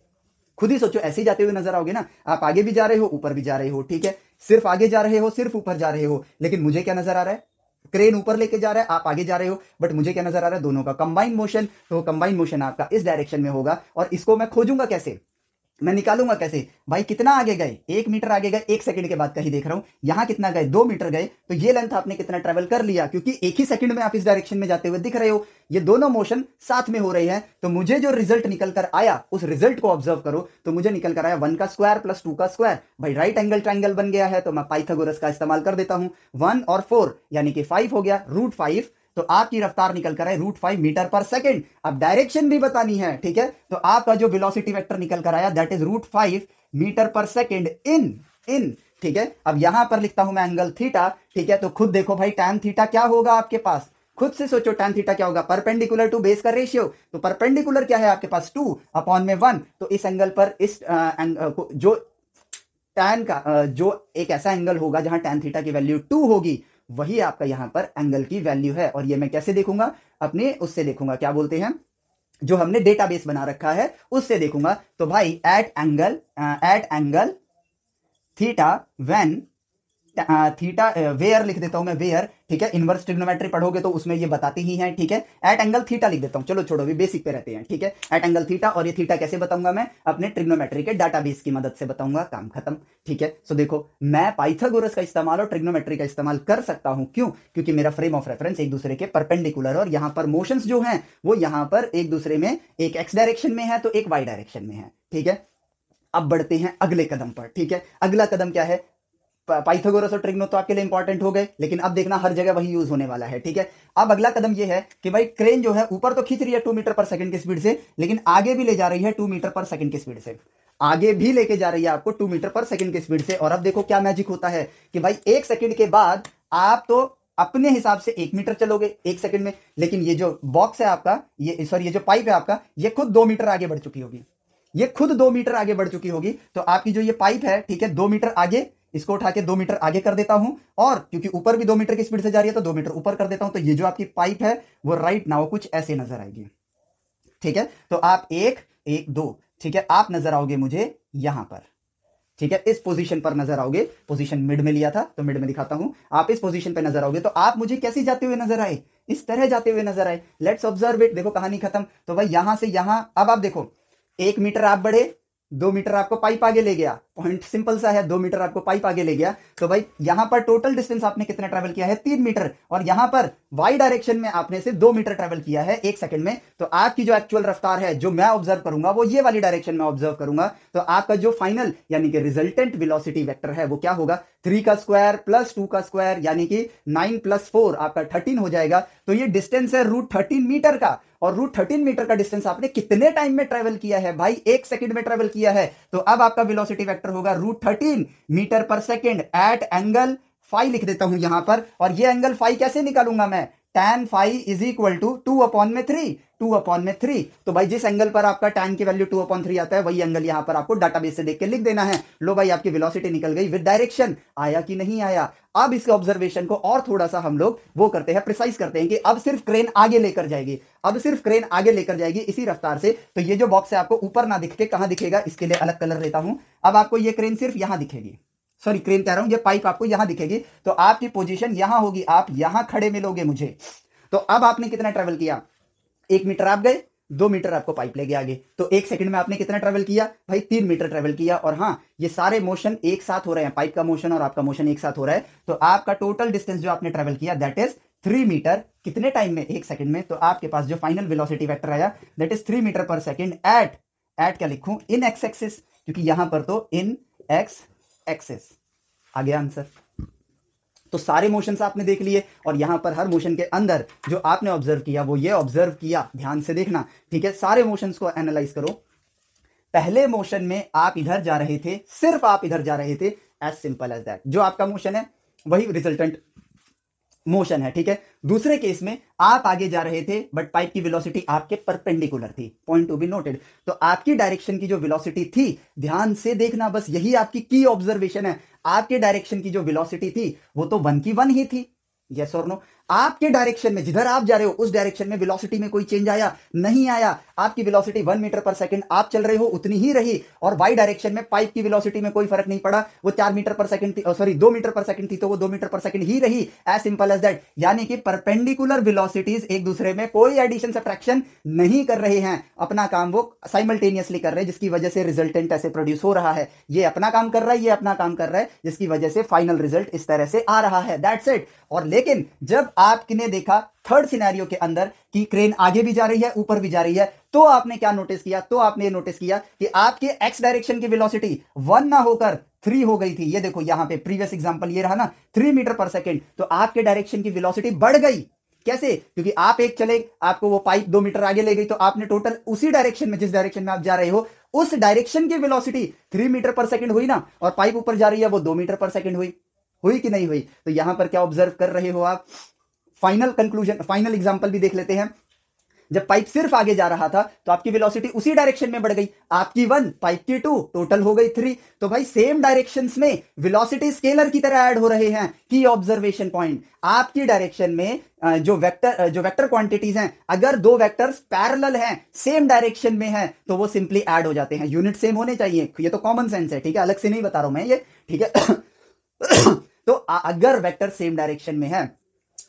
खुद ही सोचो ऐसे ही जाते हुए नजर आओगे ना आप आगे भी जा रहे हो ऊपर भी जा रहे हो ठीक है सिर्फ आगे जा रहे हो सिर्फ ऊपर जा रहे हो लेकिन मुझे क्या नजर आ रहा है क्रेन ऊपर लेके जा रहा है आप आगे जा रहे हो बट मुझे क्या नजर आ रहा है दोनों का कंबाइन मोशन तो कंबाइन मोशन आपका इस डायरेक्शन में होगा और इसको मैं खोजूंगा कैसे मैं निकालूंगा कैसे भाई कितना आगे गए एक मीटर आगे गए एक सेकंड के बाद कहीं देख रहा हूं यहां कितना गए दो मीटर गए तो ये लेंथ आपने कितना ट्रेवल कर लिया क्योंकि एक ही सेकंड में आप इस डायरेक्शन में जाते हुए दिख रहे हो ये दोनों मोशन साथ में हो रही है तो मुझे जो रिजल्ट निकल कर आया उस रिजल्ट को ऑब्जर्व करो तो मुझे निकल कर आया वन का स्क्वायर प्लस टू का स्क्वायर भाई राइट एंगल ट्राइंगल बन गया है तो मैं पाइथागोरस का इस्तेमाल कर देता हूं वन और फोर यानी कि फाइव हो गया रूट फाइव तो आपकी रफ्तार निकल कर आई root five metre per second अब डायरेक्शन भी बतानी है ठीक है तो आपका जो विलोसिटी वैक्टर निकल कर आया that is root five metre per second in in ठीक है अब यहां पर लिखता हूं मैं एंगल थीटा ठीक है तो खुद देखो भाई टैन थीटा क्या होगा आपके पास खुद से सोचो टैन थीटा क्या होगा परपेंडिकुलर टू बेस का रेशियो तो परपेंडिकुलर क्या है आपके पास टू अपॉन में वन तो इस एंगल पर इस आ, एंग, जो टैन का जो एक ऐसा एंगल होगा जहां टैन थीटा की वैल्यू टू होगी वही आपका यहां पर एंगल की वैल्यू है और ये मैं कैसे देखूंगा अपने उससे देखूंगा क्या बोलते हैं जो हमने डेटाबेस बना रखा है उससे देखूंगा तो भाई at angle at angle theta when theta where लिख देता हूं मैं वेयर ठीक है इनवर्स ट्रिग्नोमेट्री पढ़ोगे तो उसमें ये बताती ही हैं ठीक है एट एंगल थीटा लिख देता हूं चलो छोड़ो भी बेसिक पे रहते हैं ठीक है एट एंगल थीटा और ये थीटा कैसे बताऊंगा मैं अपने ट्रिग्नोमेट्री के डाटाबेस की मदद से बताऊंगा काम खत्म ठीक है सो देखो मैं पाइथागोरस का इस्तेमाल और ट्रिग्नोमेट्री का इस्तेमाल कर सकता हूं क्यों क्योंकि मेरा फ्रेम ऑफ रेफरेंस एक दूसरे के परपेंडिकुलर और यहां पर मोशन जो है वो यहां पर एक दूसरे में एक एक्स डायरेक्शन में है तो एक वाई डायरेक्शन में है ठीक है अब बढ़ते हैं अगले कदम पर ठीक है अगला कदम क्या है पाइथागोरस और ट्रिग्नो तो आपके लिए इंपॉर्टेंट हो गए लेकिन अब देखना हर जगह वही यूज होने वाला है ठीक है अब अगला कदम यह है कि भाई ट्रेन जो है ऊपर तो खींच रही है टू मीटर पर सेकंड की स्पीड से लेकिन आगे भी ले जा रही है टू मीटर पर सेकंड की स्पीड से आगे भी लेके जा रही है आपको टू मीटर पर सेकंड की स्पीड से और अब देखो क्या मैजिक होता है कि भाई एक सेकंड के बाद आप तो अपने हिसाब से एक मीटर चलोगे एक सेकंड में लेकिन ये जो बॉक्स है आपका ये सॉरी ये जो पाइप है आपका ये खुद दो मीटर आगे बढ़ चुकी होगी ये खुद दो मीटर आगे बढ़ चुकी होगी तो आपकी जो ये पाइप है ठीक है दो मीटर आगे इसको उठा के दो मीटर आगे कर देता हूं और क्योंकि ऊपर भी दो मीटर की स्पीड से जा रही है तो दो मीटर ऊपर कर देता हूं तो ये जो आपकी पाइप है वो राइट नाव कुछ ऐसे नजर आएगी ठीक है तो आप एक एक दो ठीक है आप नजर आओगे मुझे यहां पर ठीक है इस पोजीशन पर नजर आओगे पोजीशन मिड में लिया था तो मिड में दिखाता हूं आप इस पोजीशन पर नजर आओगे तो आप मुझे कैसे जाते हुए नजर आए इस तरह जाते हुए नजर आए लेट्स ऑब्जर्व इट देखो कहानी खत्म तो भाई यहां से यहां अब आप देखो एक मीटर आप बढ़े दो मीटर आपको पाइप आगे ले गया पॉइंट सिंपल सा है दो मीटर आपको पाइप आगे ले गया तो भाई यहां पर टोटल डिस्टेंस आपने कितने ट्रेवल किया है तीन मीटर और यहां पर वाई डायरेक्शन में आपने से दो मीटर ट्रेवल किया है एक सेकंड में तो आपकी जो एक्चुअल रफ्तार है जो मैं ऑब्जर्व करूंगा वो ये वाली डायरेक्शन में ऑब्जर्व करूंगा तो आपका जो फाइनल यानी कि रिजल्टेंट विलोसिटी वैक्टर है वो क्या होगा थ्री का स्क्वायर प्लस टू का स्क्वायर यानी कि नाइन प्लस फोर आपका थर्टीन हो जाएगा तो ये डिस्टेंस है रूट थर्टीन मीटर का और रूट थर्टीन मीटर का डिस्टेंस आपने कितने टाइम में ट्रेवल किया है भाई एक सेकंड में ट्रेवल किया है तो अब आपका वेलोसिटी वेक्टर वेक्टर होगा root thirteen metre per second at angle phi लिख देता हूं यहां पर और ये एंगल फाइव कैसे निकालूंगा मैं tan phi is equal to two upon में थ्री टू अपॉन में थ्री तो भाई जिस एंगल पर आपका टैन की वैल्यू टू अपॉन थ्री आता है वही एंगल यहां पर आपको डाटाबेस से देख के लिख देना है लो भाई आपकी वेलोसिटी निकल गई विद डायरेक्शन आया कि नहीं आया अब इसके ऑब्जर्वेशन को और थोड़ा सा हम लोग वो करते हैं प्रिसाइज करते हैं कि अब सिर्फ क्रेन आगे लेकर जाएगी अब सिर्फ क्रेन आगे लेकर जाएगी इसी रफ्तार से तो ये जो बॉक्स है आपको ऊपर ना दिख के दिखेगा इसके लिए अलग कलर लेता हूं अब आपको ये क्रेन सिर्फ यहां दिखेगी सॉरी क्रेन कह रहा हूं ये पाइप आपको यहां दिखेगी तो आपकी पोजिशन यहां होगी आप यहां खड़े मिलोगे मुझे तो अब आपने कितना ट्रेवल किया एक मीटर आप गए दो मीटर आपको पाइप लेके आगे तो एक सेकंड में आपने कितना ट्रेवल किया भाई तीन मीटर ट्रेवल किया और हाँ ये सारे मोशन एक साथ हो रहे हैं पाइप का मोशन और आपका मोशन एक साथ हो रहा है तो आपका टोटल डिस्टेंस जो आपने ट्रेवल किया दैट इज थ्री मीटर कितने टाइम में एक सेकंड में तो आपके पास जो फाइनल वेलोसिटी वैक्टर आया that is three metre per second at at क्या लिखू इन एक्स एक्सिस क्योंकि यहां पर तो इन एक्स एक्सिस आगे आंसर तो सारे मोशन आपने देख लिए और यहां पर हर मोशन के अंदर जो आपने ऑब्जर्व किया वो ये ऑब्जर्व किया ध्यान से देखना ठीक है सारे मोशन को एनालाइज करो पहले मोशन में आप इधर जा रहे थे सिर्फ आप इधर जा रहे थे एज सिंपल एज दैट जो आपका मोशन है वही रिजल्टेंट मोशन है ठीक है दूसरे केस में आप आगे जा रहे थे बट पाइप की वेलोसिटी आपके परपेंडिकुलर थी पॉइंट टू बी नोटेड तो आपकी डायरेक्शन की जो वेलोसिटी थी ध्यान से देखना बस यही आपकी की ऑब्जर्वेशन है आपके डायरेक्शन की जो वेलोसिटी थी वो तो वन की वन ही थी यस और नो आपके डायरेक्शन में जिधर आप जा रहे हो उस डायरेक्शन में वेलोसिटी में कोई चेंज आया नहीं आया आपकी velocity one metre per second आप चल रहे हो उतनी ही रही और वाई डायरेक्शन में पाइप की वेलोसिटी में कोई फर्क नहीं पड़ा वो चार मीटर पर सेकंड सॉरी दो मीटर पर सेकंड थी तो वो दो मीटर पर सेकंड ही रही एज सिंपल एज दैट यानी कि परपेंडिकुलर विलोसिटीज एक दूसरे में कोई एडिशन सब्ट्रैक्शन नहीं कर रहे हैं अपना काम वो साइमल्टेनियसली कर रहे हैं जिसकी वजह से रिजल्टेंट ऐसे प्रोड्यूस हो रहा है ये अपना काम कर रहा है ये अपना काम कर रहा है जिसकी वजह से फाइनल रिजल्ट इस तरह से आ रहा है दैट्स इट और लेकिन जब आपने देखा थर्ड सिनेरियो के अंदर कि क्रेन आगे भी जा रही है ऊपर भी जा रही है तो आपने क्या नोटिस किया तो आपने ये नोटिस किया कि आपके एक्स डायरेक्शन की वेलोसिटी वन ना होकर थ्री हो गई थी ये देखो यहां पे प्रीवियस एग्जांपल ये रहा ना थ्री मीटर पर सेकेंड तो आपके डायरेक्शन की वेलोसिटी बढ़ गई कैसे क्योंकि आप एक चले आपको वो पाइप दो मीटर आगे ले गई तो आपने टोटल उसी डायरेक्शन में जिस डायरेक्शन में आप जा रहे हो उस डायरेक्शन की velocity three metre per second हुई ना और पाइप ऊपर जा रही है वो दो मीटर पर सेकंड हुई हुई कि नहीं हुई तो यहां पर क्या ऑब्जर्व कर रहे हो आप फाइनल कंक्लूजन फाइनल एग्जाम्पल भी देख लेते हैं जब पाइप सिर्फ आगे जा रहा था तो आपकी वेलोसिटी उसी डायरेक्शन में बढ़ गई आपकी वन पाइप की टू टोटल हो गई थ्री तो भाई सेम डायरेक्शन में वेलोसिटी स्केलर की तरह ऐड हो रहे हैं की ऑब्जर्वेशन पॉइंट आपकी डायरेक्शन में जो वेक्टर जो वेक्टर क्वांटिटीज हैं अगर दो वेक्टर्स पैरेलल हैं सेम डायरेक्शन में हैं तो वो सिंपली ऐड हो जाते हैं यूनिट सेम होने चाहिए ये तो कॉमन सेंस है ठीक है अलग से नहीं बता रहा हूं मैं ये ठीक है तो अगर वेक्टर सेम डायरेक्शन में है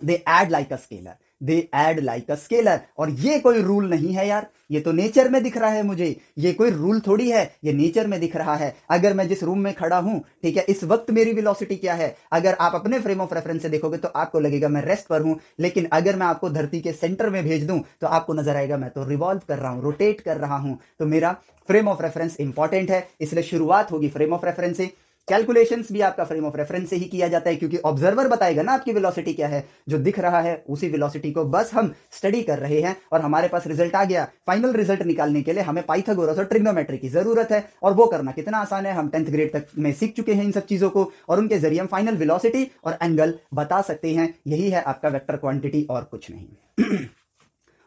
they add like a scalar they add like a scalar और ये कोई रूल नहीं है यार ये तो नेचर में दिख रहा है मुझे ये कोई रूल थोड़ी है ये नेचर में दिख रहा है अगर मैं जिस रूम में खड़ा हूं ठीक है इस वक्त मेरी वेलोसिटी क्या है अगर आप अपने फ्रेम ऑफ रेफरेंस से देखोगे तो आपको लगेगा मैं रेस्ट पर हूं लेकिन अगर मैं आपको धरती के सेंटर में भेज दूं तो आपको नजर आएगा मैं तो रिवॉल्व कर रहा हूं रोटेट कर रहा हूं तो मेरा फ्रेम ऑफ रेफरेंस इंपॉर्टेंट है इसलिए शुरुआत होगी फ्रेम ऑफ रेफरेंस से कैलकुलेशन भी आपका फ्रेम ऑफ रेफरेंस से ही किया जाता है क्योंकि ऑब्जर्वर बताएगा ना आपकी वेलोसिटी क्या है जो दिख रहा है उसी वेलोसिटी को बस हम स्टडी कर रहे हैं और हमारे पास रिजल्ट आ गया फाइनल रिजल्ट निकालने के लिए हमें पाइथागोरस और ट्रिग्नोमेट्री की जरूरत है और वो करना कितना आसान है हम टेंथ ग्रेड तक में सीख चुके हैं इन सब चीजों को और उनके जरिए हम फाइनल विलोसिटी और एंगल बता सकते हैं यही है आपका वेक्टर क्वांटिटी और कुछ नहीं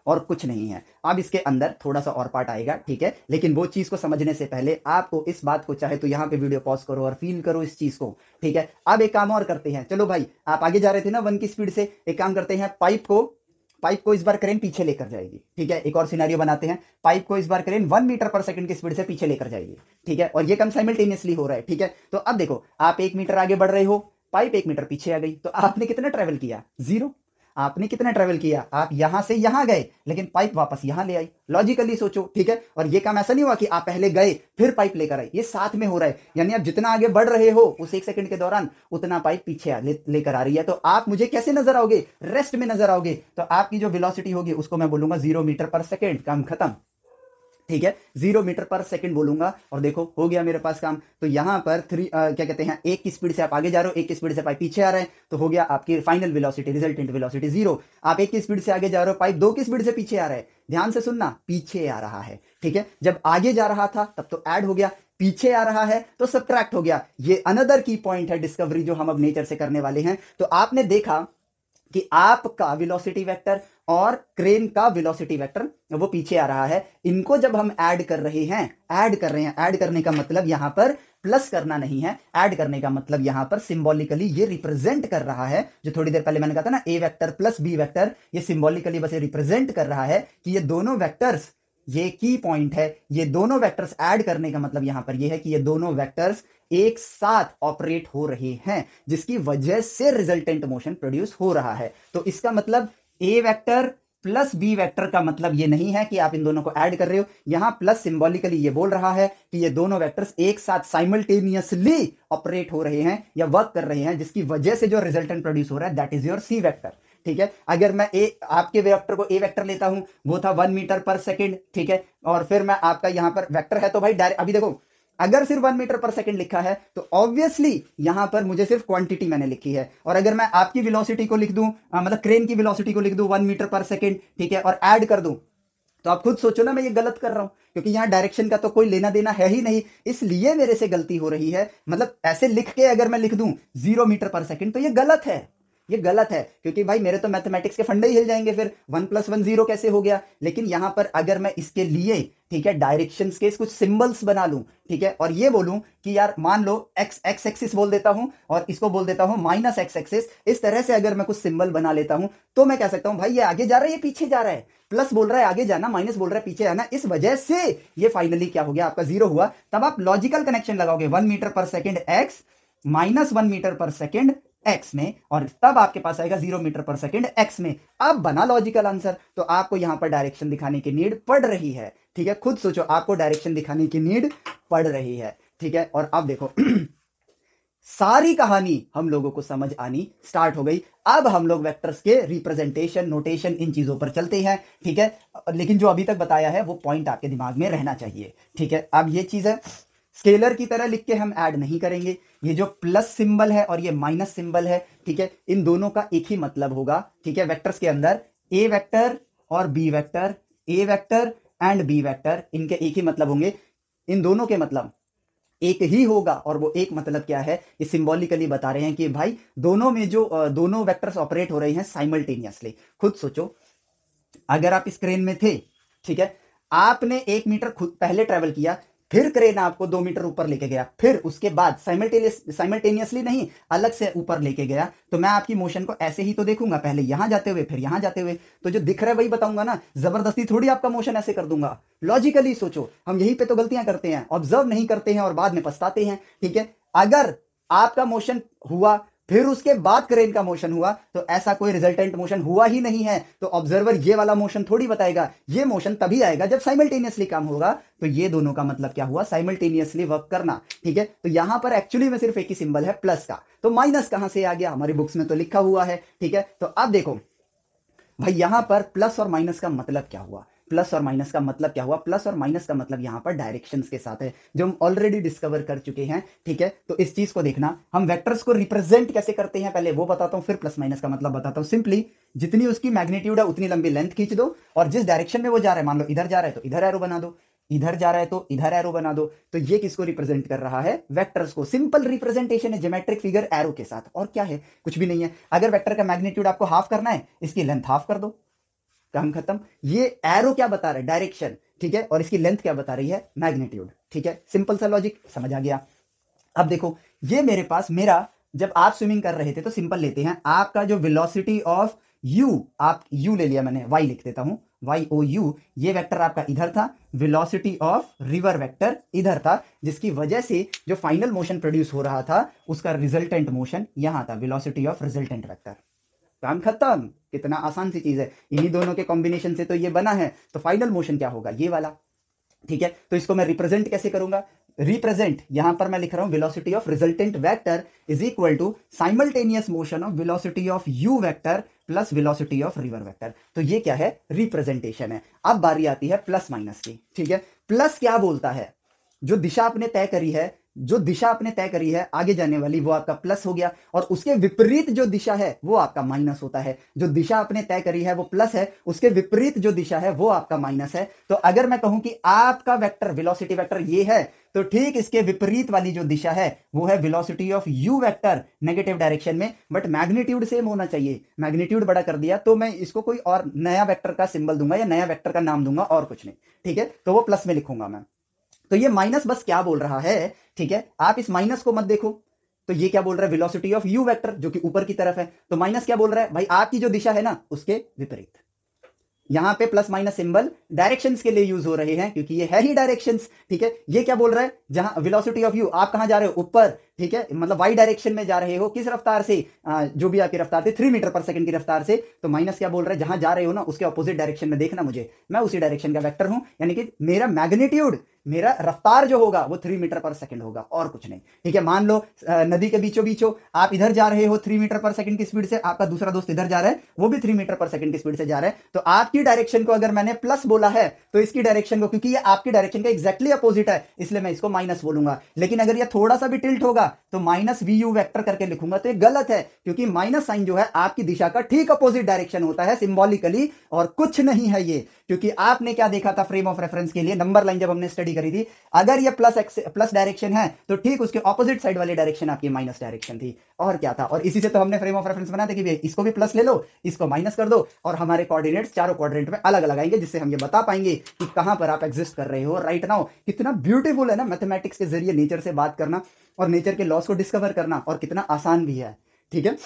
और कुछ नहीं है अब इसके अंदर थोड़ा सा और पार्ट आएगा ठीक है लेकिन वो चीज़ को समझने से पहले आपको इस बात को चाहे तो यहाँ पे वीडियो पॉज करो और फील करो इस चीज़ को ठीक है अब एक काम और करते हैं चलो भाई आप आगे जा रहे थे ना वन की स्पीड से एक काम करते हैं पाइप को पाइप को इस बार करें पीछे लेकर जाएगी ठीक है एक और सिनेरियो बनाते हैं पाइप को इस बार करें वन मीटर पर सेकंड की स्पीड से पीछे लेकर जाएगी ठीक है और ये कम साइमल्टेनियसली हो रहा है ठीक है तो अब देखो आप एक मीटर आगे बढ़ रहे हो पाइप एक मीटर पीछे आ गई तो आपने कितना ट्रेवल किया जीरो आपने कितना ट्रेवल किया आप यहां से यहां गए लेकिन पाइप वापस यहां ले आई लॉजिकली सोचो ठीक है और ये काम ऐसा नहीं हुआ कि आप पहले गए फिर पाइप लेकर आए ये साथ में हो रहा है यानी आप जितना आगे बढ़ रहे हो उस एक सेकंड के दौरान उतना पाइप पीछे लेकर आ रही है तो आप मुझे कैसे नजर आओगे रेस्ट में नजर आओगे तो आपकी जो विलोसिटी होगी उसको मैं बोलूंगा जीरो मीटर पर सेकेंड काम खत्म ठीक है जीरो मीटर पर सेकंड बोलूंगा और देखो हो गया मेरे पास काम तो यहां पर थ्री आ, क्या कहते हैं एक की स्पीड से आप आगे जा रहे हो एक की स्पीड से पाइप पीछे आ रहे हैं तो हो गया आपकी final velocity resultant velocity zero आप एक की स्पीड से आगे जा रहे हो पाइप दो की स्पीड से पीछे आ रहे हैं ध्यान से सुनना पीछे आ रहा है ठीक है जब आगे जा रहा था तब तो एड हो गया पीछे आ रहा है तो सब्ट्रैक्ट हो गया ये अनदर की पॉइंट है डिस्कवरी जो हम अब नेचर से करने वाले हैं तो आपने देखा कि आप का विलोसिटी वेक्टर और क्रेन का विलोसिटी वेक्टर वो पीछे आ रहा है इनको जब हम ऐड कर रहे हैं ऐड कर रहे हैं ऐड करने का मतलब यहां पर प्लस करना नहीं है ऐड करने का मतलब यहां पर सिंबॉलिकली ये रिप्रेजेंट कर रहा है जो थोड़ी देर पहले मैंने कहा था ना A vector plus B vector ये सिंबॉलिकली बस ये रिप्रेजेंट कर रहा है कि ये दोनों वेक्टर्स ये की पॉइंट है ये दोनों वेक्टर्स ऐड करने का मतलब यहां पर ये है कि ये दोनों वेक्टर्स एक साथ ऑपरेट हो रहे हैं जिसकी वजह से रिजल्टेंट मोशन प्रोड्यूस हो रहा है तो इसका मतलब A vector plus B vector का मतलब ये नहीं है कि आप इन दोनों को ऐड कर रहे हो यहां प्लस सिंबॉलिकली ये बोल रहा है कि ये दोनों वेक्टर्स एक साथ साइमल्टेनियसली ऑपरेट हो रहे हैं या वर्क कर रहे हैं जिसकी वजह से जो रिजल्टेंट प्रोड्यूस हो रहा है that is your C vector ठीक है अगर मैं ए आपके वेक्टर को ए वेक्टर लेता हूं वो था वन मीटर पर सेकेंड ठीक है और फिर मैं आपका यहां पर वेक्टर है तो भाई डायरेक्ट अभी देखो अगर सिर्फ वन मीटर पर सेकंड लिखा है तो ऑब्वियसली यहां पर मुझे सिर्फ क्वांटिटी मैंने लिखी है और अगर मैं आपकी विलोसिटी को लिख दू मतलब क्रेन की विलोसिटी को लिख दू वन मीटर पर सेकेंड ठीक है और एड कर दू तो आप खुद सोचो ना मैं ये गलत कर रहा हूं क्योंकि यहाँ डायरेक्शन का तो कोई लेना देना है ही नहीं इसलिए मेरे से गलती हो रही है मतलब ऐसे लिख के अगर मैं लिख दूं जीरो मीटर पर सेकंड तो ये गलत है ये गलत है क्योंकि भाई मेरे तो मैथमेटिक्स के फंडे ही हिल जाएंगे फिर वन प्लस वन जीरो कैसे हो गया लेकिन यहां पर अगर मैं इसके लिए ठीक है डायरेक्शन के कुछ सिंबल्स बना लू ठीक है और ये बोलूं कि यार मान लो एक्स एक्स एक्सिस बोल देता हूं और इसको बोल देता हूं माइनस एक्स एक्सिस इस तरह से अगर मैं कुछ सिंबल बना लेता हूं तो मैं कह सकता हूं भाई ये आगे जा रहा है ये पीछे जा रहा है प्लस बोल रहा है आगे जाना माइनस बोल रहा है पीछे आना इस वजह से ये फाइनली क्या हो गया आपका जीरो हुआ तब आप लॉजिकल कनेक्शन लगाओगे one metre per second X minus one metre per second X में और तब आपके पास आएगा zero metre per second X में अब बना लॉजिकल आंसर तो आपको यहां पर डायरेक्शन दिखाने की नीड पड़ रही है ठीक है खुद सोचो आपको डायरेक्शन दिखाने की नीड पड़ रही है ठीक है और अब देखो सारी कहानी हम लोगों को समझ आनी स्टार्ट हो गई अब हम लोग वेक्टर्स के रिप्रेजेंटेशन नोटेशन इन चीजों पर चलते हैं ठीक है लेकिन जो अभी तक बताया है वो पॉइंट आपके दिमाग में रहना चाहिए ठीक है अब ये चीज है स्केलर की तरह लिख के हम ऐड नहीं करेंगे ये जो प्लस सिंबल है और ये माइनस सिंबल है ठीक है इन दोनों का एक ही मतलब होगा ठीक है वेक्टर्स के अंदर ए वेक्टर और B vector A vector and B vector इनके एक ही मतलब होंगे इन दोनों के मतलब एक ही होगा और वो एक मतलब क्या है ये सिंबॉलिकली बता रहे हैं कि भाई दोनों में जो दोनों वेक्टर्स ऑपरेट हो रहे हैं साइमल्टेनियसली खुद सोचो अगर आप स्क्रीन में थे ठीक है आपने एक मीटर खुद पहले ट्रेवल किया फिर क्रेन आपको दो मीटर ऊपर लेके गया फिर उसके बाद साइमल्टेनियसली नहीं अलग से ऊपर लेके गया तो मैं आपकी मोशन को ऐसे ही तो देखूंगा पहले यहां जाते हुए फिर यहां जाते हुए तो जो दिख रहा है वही बताऊंगा ना जबरदस्ती थोड़ी आपका मोशन ऐसे कर दूंगा लॉजिकली सोचो हम यहीं पे तो गलतियां करते हैं ऑब्जर्व नहीं करते हैं और बाद में पछताते हैं ठीक है अगर आपका मोशन हुआ फिर उसके बाद क्रेन का मोशन हुआ तो ऐसा कोई रिजल्टेंट मोशन हुआ ही नहीं है तो ऑब्जर्वर ये वाला मोशन थोड़ी बताएगा ये मोशन तभी आएगा जब साइमल्टेनियसली काम होगा तो ये दोनों का मतलब क्या हुआ साइमल्टेनियसली वर्क करना ठीक है तो यहां पर एक्चुअली में सिर्फ एक ही सिंबल है प्लस का तो माइनस कहां से आ गया हमारी बुक्स में तो लिखा हुआ है ठीक है तो अब देखो भाई यहां पर प्लस और माइनस का मतलब क्या हुआ प्लस और माइनस का मतलब क्या हुआ प्लस और माइनस का मतलब यहाँ पर डायरेक्शंस के साथ है जो हम ऑलरेडी डिस्कवर कर चुके हैं ठीक है तो इस चीज को देखना हम वेक्टर्स को रिप्रेजेंट कैसे करते हैं पहले वो बताता हूँ फिर प्लस माइनस का मतलब बताता हूँ सिंपली जितनी उसकी मैग्नीट्यूड है उतनी लंबी लेंथ खींच दो और जिस डायरेक्शन में वो जा रहा है मान लो इधर जा रहा है तो इधर एरो बना दो इधर जा रहा है तो इधर एरो बना दो तो ये किसको रिप्रेजेंट कर रहा है वेक्टर्स को सिंपल रिप्रेजेंटेशन है ज्योमेट्रिक फिगर एरो के साथ और क्या है कुछ भी नहीं है अगर वेक्टर का मैग्नीट्यूड आपको हाफ करना है इसकी लेंथ हाफ कर दो काम खत्म ये एरो क्या बता रहा है डायरेक्शन ठीक है और इसकी लेंथ क्या बता रही है मैग्नेट्यूड ठीक है सिंपल सा लॉजिक समझ आ गया अब देखो ये मेरे पास मेरा जब आप स्विमिंग कर रहे थे तो सिंपल लेते हैं आपका जो विलोसिटी ऑफ u आप u ले लिया मैंने y लिख देता हूं वाई ओ यू ये वेक्टर आपका इधर था वेलोसिटी ऑफ रिवर वेक्टर इधर था जिसकी वजह से जो फाइनल मोशन प्रोड्यूस हो रहा था उसका रिजल्टेंट मोशन यहां था वेलोसिटी ऑफ रिजल्टेंट वेक्टर काम खत्म कितना आसान सी चीज है इन्हीं दोनों के कॉम्बिनेशन से तो ये बना है तो फाइनल मोशन क्या होगा ये वाला ठीक है तो इसको मैं रिप्रेजेंट कैसे करूंगा रिप्रेजेंट यहां पर मैं लिख रहा हूं velocity of resultant vector is equal to simultaneous motion of velocity of U vector plus velocity of river vector तो ये क्या है रिप्रेजेंटेशन है अब बारी आती है प्लस माइनस की ठीक है प्लस क्या बोलता है जो दिशा आपने तय करी है जो दिशा आपने तय करी है आगे जाने वाली वो आपका प्लस हो गया और उसके विपरीत जो दिशा है वो आपका माइनस होता है जो दिशा आपने तय करी है वो प्लस है उसके विपरीत जो दिशा है वो आपका माइनस है तो अगर मैं कहूं कि आपका वेक्टर वेलोसिटी वेक्टर ये है तो ठीक इसके विपरीत वाली जो दिशा है वो है velocity of U vector negative direction में बट मैग्नीट्यूड सेम होना चाहिए मैग्नीट्यूड बड़ा कर दिया तो मैं इसको कोई और नया वेक्टर का सिंबल दूंगा या नया वेक्टर का नाम दूंगा और कुछ नहीं ठीक है तो वो प्लस में लिखूंगा मैं तो ये माइनस बस क्या बोल रहा है ठीक है आप इस माइनस को मत देखो तो ये क्या बोल रहा है वेलोसिटी ऑफ यू वेक्टर जो कि ऊपर की तरफ है तो माइनस क्या बोल रहा है भाई आपकी जो दिशा है ना उसके विपरीत यहां पे प्लस माइनस सिंबल डायरेक्शंस के लिए यूज हो रहे हैं क्योंकि ये है ही डायरेक्शंस ठीक है ये क्या बोल रहा है जहां वेलोसिटी ऑफ यू आप कहां जा रहे हो ऊपर ठीक है मतलब वाई डायरेक्शन में जा रहे हो किस रफ्तार से जो भी आपकी रफ्तार थी थ्री मीटर पर सेकंड की रफ्तार से तो माइनस क्या बोल रहा है जहां जा रहे हो ना उसके अपोजिट डायरेक्शन में देखना मुझे मैं उसी डायरेक्शन का वैक्टर हूं यानी कि मेरा मैग्नीट्यूड मेरा रफ्तार जो होगा वो थ्री मीटर पर सेकंड होगा और कुछ नहीं ठीक है मान लो नदी के बीचों बीचों आप इधर जा रहे हो थ्री मीटर पर सेकंड की स्पीड से आपका दूसरा दोस्त इधर जा रहा है वो भी थ्री मीटर पर सेकंड की स्पीड से जा रहा है तो आपकी डायरेक्शन को अगर मैंने प्लस बोला है तो इसकी डायरेक्शन को क्योंकि ये आपकी डायरेक्शन का एक्जैक्टली अपोजिट है इसलिए मैं इसको माइनस बोलूंगा लेकिन अगर यह थोड़ा सा भी टिल्ट होगा लिखूंगा तो माइनस वी यू वैक्टर करके लिखूंगा तो ये गलत है क्योंकि माइनस साइन जो है आपकी दिशा का ठीक अपोजिट डायरेक्शन होता है सिंबॉलिकली और कुछ नहीं है ये क्योंकि आपने क्या देखा था फ्रेम ऑफ रेफरेंस के लिए नंबर लाइन जब हमने स्टडी करी थी अगर ये प्लस एक्स प्लस डायरेक्शन है तो ठीक उसके ऑपोजिट साइड वाली डायरेक्शन आपकी माइनस डायरेक्शन थी और क्या था और इसी से तो हमने फ्रेम ऑफ रेफरेंस बनाया था कि इसको भी प्लस ले लो इसको माइनस कर दो और हमारे कॉर्डिनेट चारों कॉर्डिनेट में अलग अलग आएंगे जिससे हम ये बता पाएंगे कि कहां पर आप एग्जिस्ट कर रहे हो राइट नाउ कितना ब्यूटीफुल है ना मैथमेटिक्स के जरिए नेचर से बात करना और नेचर के लॉस को डिस्कवर करना और कितना आसान भी है ठीक है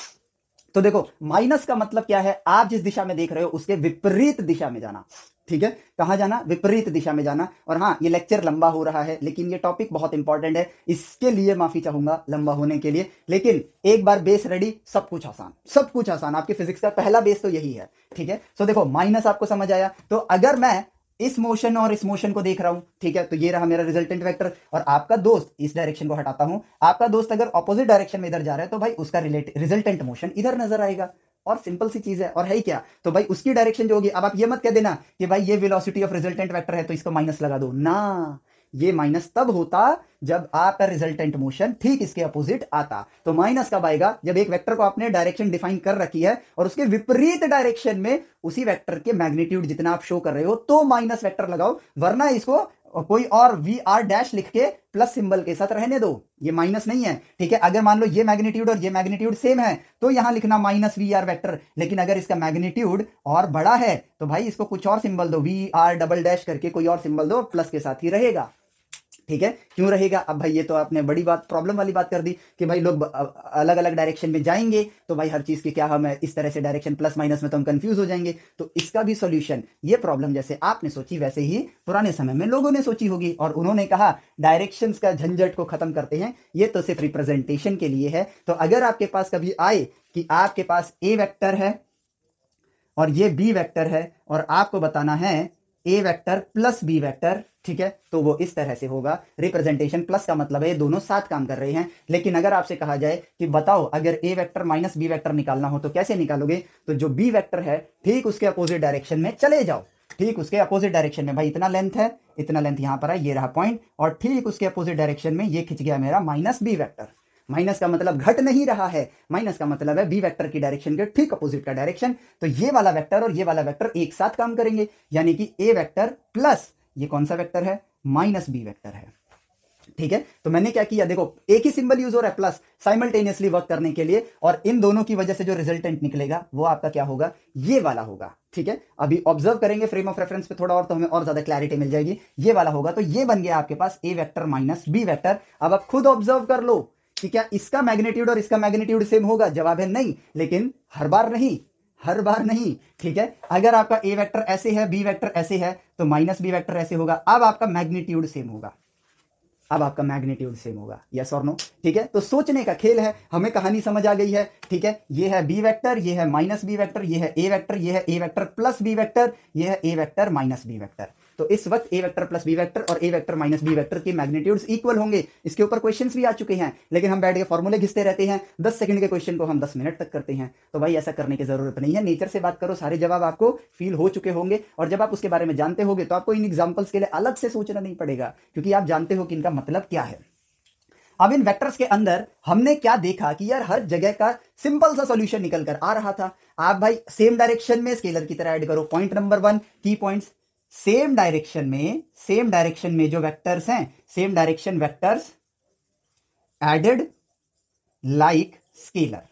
तो देखो माइनस का मतलब क्या है आप जिस दिशा में देख रहे हो उसके विपरीत दिशा में जाना ठीक है कहाँ जाना विपरीत दिशा में जाना और हाँ ये लेक्चर लंबा हो रहा है लेकिन ये टॉपिक बहुत इंपॉर्टेंट है इसके लिए माफी चाहूंगा लंबा होने के लिए लेकिन एक बार बेस रेडी सब कुछ आसान सब कुछ आसान आपके फिजिक्स का पहला बेस तो यही है ठीक है सो देखो माइनस आपको समझ आया तो अगर मैं इस मोशन और इस मोशन को देख रहा हूं ठीक है तो ये रहा मेरा रिजल्टेंट वेक्टर और आपका दोस्त इस डायरेक्शन को हटाता हूं आपका दोस्त अगर ऑपोजिट डायरेक्शन में इधर जा रहा है तो भाई उसका रिलेट रिजल्टेंट मोशन इधर नजर आएगा और सिंपल सी चीज है और है ही क्या तो भाई उसकी डायरेक्शन जो होगी अब आप ये मत कह देना कि भाई ये वेलोसिटी ऑफ रिजल्टेंट वेक्टर है तो इसको माइनस लगा दो ना ये माइनस तब होता जब आपका रिजल्टेंट मोशन ठीक इसके अपोजिट आता तो माइनस कब आएगा जब एक वेक्टर को आपने डायरेक्शन डिफाइन कर रखी है और उसके विपरीत डायरेक्शन में उसी वेक्टर के मैग्नीट्यूड जितना आप शो कर रहे हो तो माइनस वेक्टर लगाओ वरना इसको और कोई और वी आर डैश लिख के प्लस सिंबल के साथ रहने दो ये माइनस नहीं है ठीक है अगर मान लो ये मैग्नीट्यूड और ये मैग्नीट्यूड सेम है तो यहां लिखना माइनस वी आर वैक्टर लेकिन अगर इसका मैग्नीट्यूड और बड़ा है तो भाई इसको कुछ और सिंबल दो वी आर डबल डैश करके कोई और सिंबल दो प्लस के साथ ही रहेगा ठीक है क्यों रहेगा अब भाई ये तो आपने बड़ी बात प्रॉब्लम वाली बात कर दी कि भाई लोग अलग अलग डायरेक्शन में जाएंगे तो भाई हर चीज के क्या हम इस तरह से डायरेक्शन प्लस माइनस में तो हम कंफ्यूज हो जाएंगे तो इसका भी सोल्यूशन ये प्रॉब्लम जैसे आपने सोची वैसे ही पुराने समय में लोगों ने सोची होगी और उन्होंने कहा डायरेक्शन का झंझट को खत्म करते हैं ये तो सिर्फ रिप्रेजेंटेशन के लिए है तो अगर आपके पास कभी आए कि आपके पास ए वैक्टर है और ये बी वैक्टर है और आपको बताना है A vector plus B vector ठीक है तो वो इस तरह से होगा रिप्रेजेंटेशन प्लस का मतलब है दोनों साथ काम कर रहे हैं लेकिन अगर आपसे कहा जाए कि बताओ अगर A vector minus B vector निकालना हो तो कैसे निकालोगे तो जो बी वेक्टर है ठीक उसके अपोजिट डायरेक्शन में चले जाओ ठीक उसके अपोजिट डायरेक्शन में भाई इतना लेंथ है इतना लेंथ यहां पर है ये रहा पॉइंट और ठीक उसके अपोजिट डायरेक्शन में ये खिंच गया मेरा माइनस बी वैक्टर माइनस का मतलब घट नहीं रहा है माइनस का मतलब है बी वेक्टर की डायरेक्शन के ठीक अपोजिट का डायरेक्शन तो ये वाला वेक्टर और ये वाला वेक्टर एक साथ काम करेंगे यानी कि ए वेक्टर प्लस ये कौन सा वेक्टर है माइनस बी वेक्टर है ठीक है तो मैंने क्या किया देखो एक ही सिंबल यूज हो रहा है प्लस साइमल्टेनियसली वर्क करने के लिए और इन दोनों की वजह से जो रिजल्टेंट निकलेगा वो आपका क्या होगा ये वाला होगा ठीक है अभी ऑब्जर्व करेंगे फ्रेम ऑफ रेफरेंस पे थोड़ा और तो हमें और ज्यादा क्लैरिटी मिल जाएगी ये वाला होगा तो ये बन गया आपके पास A vector minus B vector अब आप खुद ऑब्जर्व कर लो कि क्या इसका मैग्नेट्यूड और इसका मैग्नेट्यूड सेम होगा जवाब है नहीं लेकिन हर बार नहीं हर बार नहीं ठीक है अगर आपका ए वेक्टर ऐसे है बी वेक्टर ऐसे है तो माइनस बी वेक्टर ऐसे होगा अब आपका मैग्नीट्यूड सेम होगा अब आपका मैग्नीट्यूड सेम होगा यस और नो ठीक है तो सोचने का खेल है हमें कहानी समझ आ गई है ठीक है ये है बी वेक्टर ये है माइनस बी वेक्टर ये है ए वेक्टर ये है A vector plus B vector ये है A vector minus B vector तो इस वक्त A vector plus B vector और A vector minus B vector के मैग्नीट्यूड्स इक्वल होंगे इसके ऊपर क्वेश्चन भी आ चुके हैं लेकिन हम बैठ के फॉर्मूले घिसते रहते हैं दस सेकंड के क्वेश्चन को हम दस मिनट तक करते हैं तो भाई ऐसा करने की जरूरत नहीं है नेचर से बात करो सारे जवाब आपको फील हो चुके होंगे और जब आप उसके बारे में जानते होंगे तो आपको इन एग्जाम्पल्स के लिए अलग से सोचना नहीं पड़ेगा क्योंकि आप जानते हो कि इनका मतलब क्या है अब इन वेक्टर्स के अंदर हमने क्या देखा कि यार हर जगह का सिंपल सा सॉल्यूशन निकल कर आ रहा था आप भाई सेम डायरेक्शन में स्केलर की तरह ऐड करो पॉइंट नंबर वन की पॉइंट्स सेम डायरेक्शन में सेम डायरेक्शन में जो वेक्टर्स हैं same direction vectors added like scalar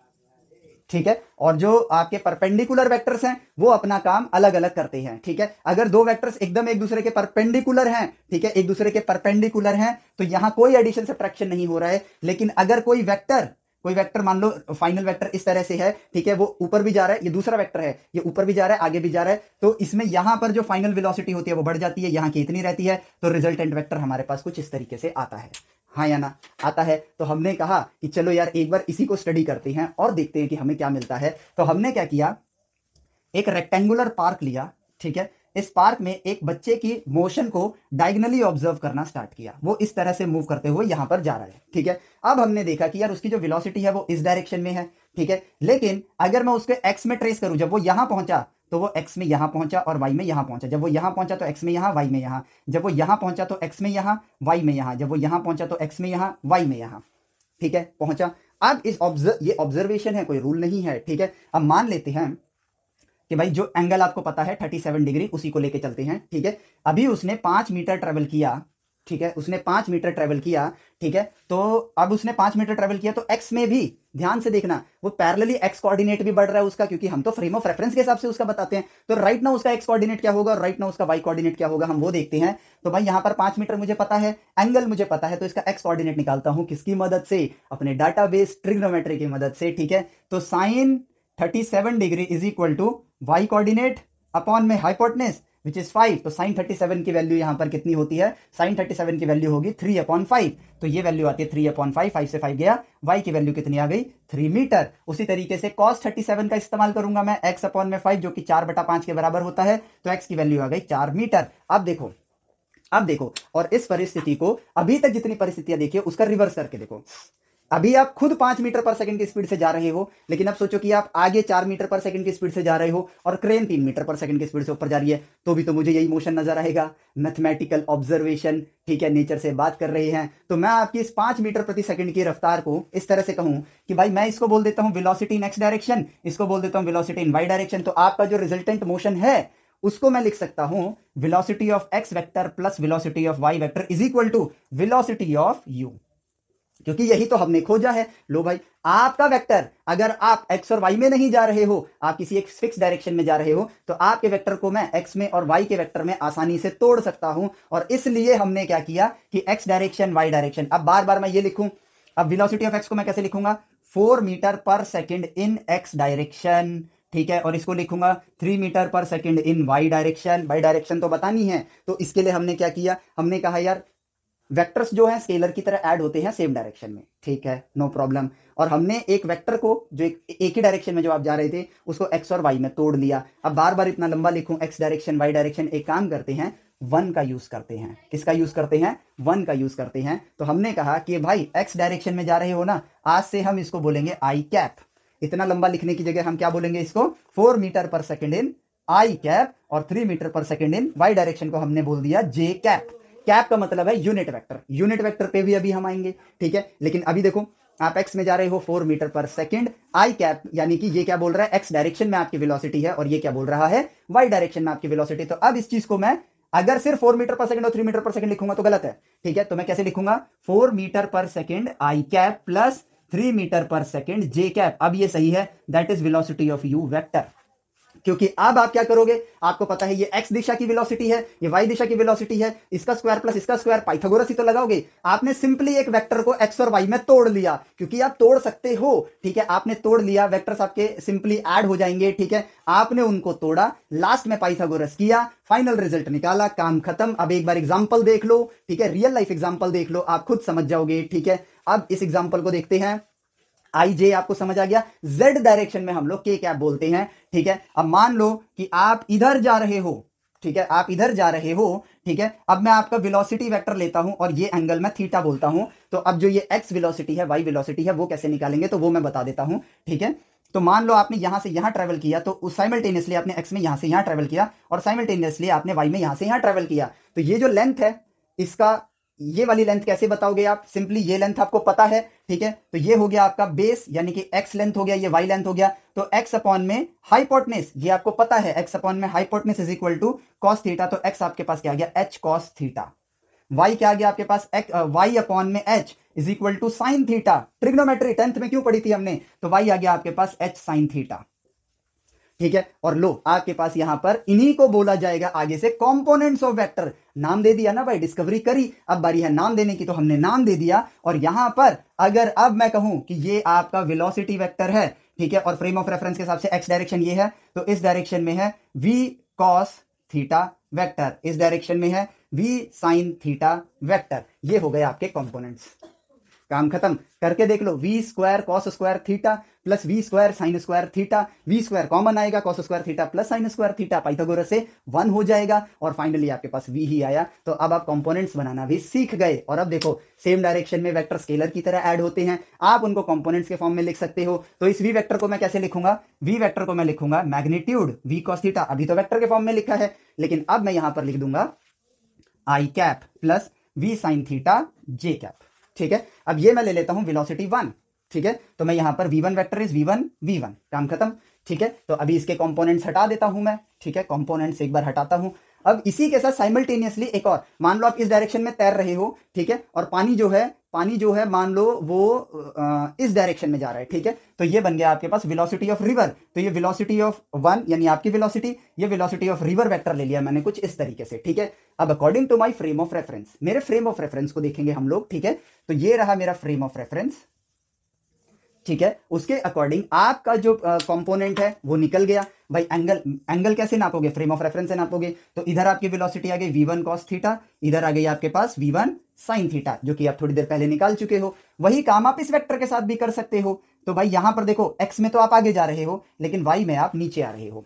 ठीक है और जो आपके परपेंडिकुलर वेक्टर्स हैं वो अपना काम अलग अलग करते हैं ठीक है अगर दो वेक्टर्स एकदम एक दूसरे के परपेंडिकुलर हैं ठीक है एक दूसरे के परपेंडिकुलर हैं तो यहां कोई एडिशन सब्ट्रैक्शन नहीं हो रहा है लेकिन अगर कोई वेक्टर कोई वेक्टर मान लो फाइनल वेक्टर इस तरह से है ठीक है वो ऊपर भी जा रहा है ये दूसरा वेक्टर है ये ऊपर भी जा रहा है आगे भी जा रहा है तो इसमें यहां पर जो फाइनल वेलोसिटी होती है वो बढ़ जाती है यहां की इतनी रहती है तो रिजल्टेंट वेक्टर हमारे पास कुछ इस तरीके से आता है हाँ या ना आता है तो हमने कहा कि चलो यार एक बार इसी को स्टडी करते हैं और देखते हैं कि हमें क्या मिलता है तो हमने क्या किया एक रेक्टेंगुलर पार्क लिया ठीक है इस पार्क में एक बच्चे की मोशन को डायगनली ऑब्जर्व करना स्टार्ट किया वो इस तरह से मूव करते हुए यहां पर जा रहा है ठीक है अब हमने देखा कि यार उसकी जो वेलोसिटी है वो इस डायरेक्शन में है ठीक है लेकिन अगर मैं उसके एक्स में ट्रेस करूं जब वो यहां पहुंचा तो वो एक्स में यहां पहुंचा और वाई में यहां पहुंचा जब वो यहां पहुंचा तो एक्स में यहां वाई में यहां जब वो यहां पहुंचा तो एक्स में यहां वाई में यहां जब वो यहां पहुंचा तो एक्स में यहां वाई में यहां ठीक है पहुंचा अब इस ऑब्जर्व ये ऑब्जर्वेशन है कोई रूल नहीं है ठीक है अब मान लेते हैं कि भाई जो एंगल आपको पता है 37 डिग्री उसी को लेके चलते हैं ठीक है अभी उसने पांच मीटर ट्रेवल किया ठीक है उसने पांच मीटर ट्रेवल किया ठीक है तो अब उसने पांच मीटर ट्रेवल किया तो एक्स में भी ध्यान से देखना वो पैरेलली एक्स कोऑर्डिनेट भी बढ़ रहा है उसका क्योंकि हम तो फ्रेम ऑफ रेफरेंस के हिसाब से उसका बताते हैं तो राइट ना उसका एक्स कोऑर्डिनेट क्या होगा राइट ना उसका वाई कोऑर्डिनेट क्या होगा हम वो देखते हैं तो भाई यहां पर पांच मीटर मुझे पता है एंगल मुझे पता है तो इसका एक्स कोऑर्डिनेट निकालता हूं किसकी मदद से अपने डाटा बेस ट्रिग्नोमेट्री की मदद से ठीक है तो sine thirty seven degree is equal to Y coordinate upon में हाइपोटनेस विच इज फाइव तो साइन थर्टी सेवन की वैल्यू यहां पर कितनी होती है साइन थर्टी सेवन की वैल्यू होगी थ्री अपॉन फाइव तो ये वैल्यू आती है थ्री अपॉन फाइव फाइव से फाइव गया वाई की वैल्यू कितनी आ गई थ्री मीटर उसी तरीके से कॉस थर्टी सेवन का इस्तेमाल करूंगा मैं एक्स अपॉन में फाइव जो कि चार बटा पांच के बराबर होता है तो एक्स की वैल्यू आ गई चार मीटर अब देखो अब देखो और इस परिस्थिति को अभी तक जितनी परिस्थितियां देखिए उसका रिवर्स करके देखो अभी आप खुद पांच मीटर पर सेकंड की स्पीड से जा रहे हो लेकिन अब सोचो कि आप आगे चार मीटर पर सेकंड की स्पीड से जा रहे हो और क्रेन तीन मीटर पर सेकंड की स्पीड से ऊपर जा रही है तो भी तो मुझे यही मोशन नजर आएगा मैथमेटिकल ऑब्जर्वेशन ठीक है नेचर से बात कर रहे हैं तो मैं आपकी इस पांच मीटर प्रति सेकंड की रफ्तार को इस तरह से कहूं कि भाई मैं इसको बोल देता हूं विलोसिटी इन एक्स डायरेक्शन इसको बोल देता हूं विलोसिटी इन वाई डायरेक्शन तो आपका जो रिजल्टेंट मोशन है उसको मैं लिख सकता हूं velocity of X vector plus velocity of Y vector is equal to velocity of U क्योंकि यही तो हमने खोजा है लो भाई आपका वेक्टर अगर आप एक्स और वाई में नहीं जा रहे हो आप किसी एक फिक्स डायरेक्शन में जा रहे हो तो आपके वेक्टर को मैं एक्स में और वाई के वेक्टर में आसानी से तोड़ सकता हूं और इसलिए हमने क्या किया कि एक्स डायरेक्शन वाई डायरेक्शन अब बार बार मैं ये लिखूं अब विलोसिटी ऑफ एक्स को मैं कैसे लिखूंगा four metre per second in X direction ठीक है और इसको लिखूंगा three metre per second in Y direction Y direction तो बतानी है तो इसके लिए हमने क्या किया हमने कहा यार वेक्टर्स जो है स्केलर की तरह ऐड होते हैं सेम डायरेक्शन में ठीक है नो no प्रॉब्लम और हमने एक वेक्टर को जो एक, एक ही डायरेक्शन में जो आप जा रहे थे उसको एक्स और वाई में तोड़ लिया अब बार बार इतना लंबा लिखूं एक्स डायरेक्शन वाई डायरेक्शन एक काम करते हैं वन का यूज करते हैं किसका यूज करते हैं वन का यूज करते हैं तो हमने कहा कि भाई एक्स डायरेक्शन में जा रहे हो ना आज से हम इसको बोलेंगे आई कैप इतना लंबा लिखने की जगह हम क्या बोलेंगे इसको four metre per second in I cap और three metre per second in Y direction को हमने बोल दिया जे कैप कैप का मतलब है यूनिट वेक्टर यूनिट वेक्टर पे भी अभी हम आएंगे ठीक है लेकिन अभी देखो आप एक्स में जा रहे हो four metre per second I cap यानी कि ये क्या बोल रहा है एक्स डायरेक्शन में आपकी वेलोसिटी है और ये क्या बोल रहा है वाई डायरेक्शन में आपकी वेलोसिटी तो अब इस चीज को मैं अगर सिर्फ फोर मीटर पर सेकंड और थ्री मीटर पर सेकंड लिखूंगा तो गलत है ठीक है तो मैं कैसे लिखूंगा four metre per second I cap plus three metre per second J cap अब ये सही है that is velocity of U vector क्योंकि अब आप क्या करोगे आपको पता है ये एक्स दिशा की वेलोसिटी है ये वाई दिशा की वेलोसिटी है इसका स्क्वायर प्लस इसका स्क्वायर पाइथागोरस ही तो लगाओगे आपने सिंपली एक वेक्टर को एक्स और वाई में तोड़ लिया क्योंकि आप तोड़ सकते हो ठीक है आपने तोड़ लिया वेक्टर्स आपके सिंपली एड हो जाएंगे ठीक है आपने उनको तोड़ा लास्ट में पाइथागोरस किया फाइनल रिजल्ट निकाला काम खत्म अब एक बार एग्जाम्पल देख लो ठीक है रियल लाइफ एग्जाम्पल देख लो आप खुद समझ जाओगे ठीक है अब इस एग्जाम्पल को देखते हैं आई जे आपको समझ आ गया जेड डायरेक्शन में हम लोग के कैप बोलते हैं ठीक है अब मान लो कि आप इधर जा रहे हो ठीक है आप इधर जा रहे हो ठीक है अब मैं आपका वेलोसिटी वेक्टर लेता हूं और ये एंगल मैं थीटा बोलता हूं तो अब जो ये एक्स वेलोसिटी है वाई वेलोसिटी है वो कैसे निकालेंगे तो वो मैं बता देता हूं ठीक है तो मान लो आपने यहां से यहां ट्रेवल किया तो उस साइमल्टेनियसली आपने एक्स में यहां से यहां ट्रेवल किया और साइमल्टेनियसली आपने वाई में यहां से यहां ट्रेवल किया तो ये जो लेंथ है इसका ये वाली लेंथ कैसे बताओगे आप सिंपली ये लेंथ आपको पता है ठीक है तो ये हो गया आपका बेस यानी कि एक्स लेंथ हो गया ये वाई लेंथ हो गया तो एक्स अपॉन में हाईपोर्टनेस ये आपको पता है एक्स अपॉन में hypotenuse is equal to cos theta तो एक्स आपके पास क्या आ गया एच कॉस थीटा वाई क्या आ गया आपके पास वाई अपॉन में H is equal to sine theta trigonometry tenth में क्यों पढ़ी थी हमने तो वाई आ गया आपके पास एच साइन थीटा ठीक है और लो आपके पास यहां पर इन्हीं को बोला जाएगा आगे से कॉम्पोनेंट्स ऑफ वेक्टर नाम दे दिया ना भाई डिस्कवरी करी अब बारी है नाम देने की तो हमने नाम दे दिया और यहां पर अगर अब मैं कहूं कि ये आपका वेलोसिटी वेक्टर है ठीक है और फ्रेम ऑफ रेफरेंस के हिसाब से एक्स डायरेक्शन ये है तो इस डायरेक्शन में है वी कॉस थीटा वैक्टर इस डायरेक्शन में है वी साइन थीटा वैक्टर ये हो गए आपके कॉम्पोनेंट्स काम खत्म करके देख लो V square cos square theta plus V square sine square theta V square common आएगा cos square theta plus sine square theta Pythagoras से वन हो जाएगा और फाइनली आपके पास वी ही आया तो अब आप कंपोनेंट्स बनाना भी सीख गए और अब देखो सेम डायरेक्शन में वेक्टर स्केलर की तरह ऐड होते हैं आप उनको कंपोनेंट्स के फॉर्म में लिख सकते हो तो इस वी वेक्टर को मैं कैसे लिखूंगा वी वेक्टर को मैं लिखूंगा मैग्नीट्यूड वी कॉस थीटा अभी तो वैक्टर के फॉर्म में लिखा है लेकिन अब मैं यहां पर लिख दूंगा I cap plus V sine theta J cap ठीक है अब ये मैं ले लेता हूं वेलोसिटी वन ठीक है तो मैं यहां पर V one vector is V one V one काम खत्म ठीक है तो अभी इसके कॉम्पोनेंट्स हटा देता हूं मैं ठीक है कॉम्पोनेंट्स एक बार हटाता हूं अब इसी के साथ साइमल्टेनियसली एक और मान लो आप इस डायरेक्शन में तैर रहे हो ठीक है और पानी जो है पानी जो है मान लो वो आ, इस डायरेक्शन में जा रहा है ठीक है तो ये बन गया आपके पास वेलोसिटी ऑफ रिवर तो ये वेलोसिटी ऑफ वन यानी आपकी वेलोसिटी ये वेलोसिटी ऑफ रिवर वेक्टर ले लिया मैंने कुछ इस तरीके से ठीक है अब according to my frame of reference मेरे फ्रेम ऑफ रेफरेंस को देखेंगे हम लोग ठीक है तो ये रहा मेरा फ्रेम ऑफ रेफरेंस ठीक है उसके अकॉर्डिंग आपका जो कंपोनेंट है वो निकल गया भाई एंगल एंगल कैसे नापोगे फ्रेम ऑफ रेफरेंस से नापोगे तो इधर आपकी वेलोसिटी आ गई वी वन कॉस थीटा इधर आ गई आपके पास वी वन साइन थीटा जो कि आप थोड़ी देर पहले निकाल चुके हो वही काम आप इस वेक्टर के साथ भी कर सकते हो तो भाई यहां पर देखो एक्स में तो आप आगे जा रहे हो लेकिन वाई में आप नीचे आ रहे हो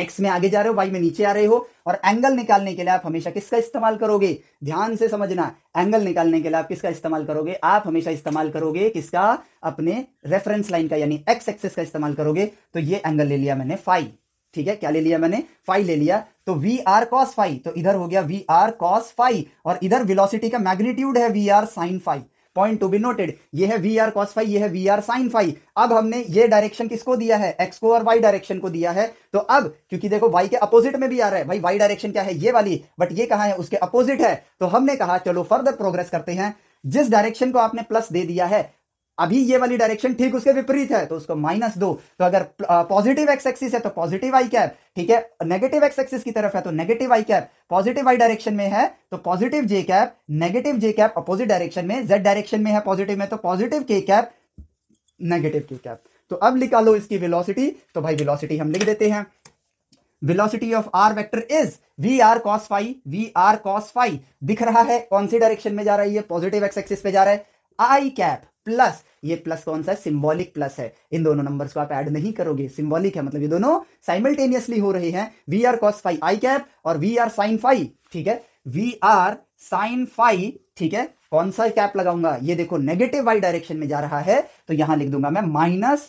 एक्स में आगे जा रहे हो वाई में नीचे आ रहे हो और एंगल निकालने के लिए आप हमेशा किसका इस्तेमाल करोगे ध्यान से समझना एंगल निकालने के लिए आप किसका इस्तेमाल करोगे आप हमेशा इस्तेमाल करोगे किसका अपने रेफरेंस लाइन का यानी एक्स एक्सेस का इस्तेमाल करोगे तो ये एंगल ले लिया मैंने फाइव ठीक है क्या ले लिया मैंने फाइव ले लिया तो वी आर कॉस फाइव तो इधर हो गया वी आर कॉस फाइव और इधर विलोसिटी का मैग्नीट्यूड है V R sine five point to be noted ये है वी आर कॉस फाइव ये है वी आर साइन फाइव अब हमने ये डायरेक्शन किसको दिया है एक्स को और वाई डायरेक्शन को दिया है तो अब क्योंकि देखो वाई के अपोजिट में भी आ रहा है भाई वाई डायरेक्शन क्या है ये वाली बट ये कहा है उसके अपोजिट है तो हमने कहा चलो फर्दर प्रोग्रेस करते हैं जिस डायरेक्शन को आपने प्लस दे दिया है अभी ये वाली डायरेक्शन ठीक उसके विपरीत है तो उसको माइनस दो तो अगर पॉजिटिव एक्स एक्सिस है तो पॉजिटिव आई कैप ठीक है नेगेटिव एक्स एक्सिस की तरफ है तो negative I cap positive I direction में है तो positive J cap negative J cap opposite direction में जेड डायरेक्शन में है पॉजिटिव में तो पॉजिटिव के कैप नेगेटिव के कैप तो अब निकालो इसकी विलोसिटी तो भाई विलोसिटी हम लिख देते हैं velocity of r vector is v r cos phi v r cos phi दिख रहा है कौन सी डायरेक्शन में जा रहा है ये पॉजिटिव एक्स एक्सिस पे जा रहा है आई कैप प्लस ये प्लस कौन सा है सिंबॉलिक प्लस है इन दोनों नंबर्स को आप ऐड नहीं करोगे सिंबॉलिक है मतलब ये दोनों साइमल्टेनियसली हो रहे हैं V R cos five I cap और वी आर साइन फाइव ठीक है वी आर साइन फाइव ठीक है कौन सा कैप लगाऊंगा ये देखो नेगेटिव वाई डायरेक्शन में जा रहा है तो यहां लिख दूंगा मैं माइनस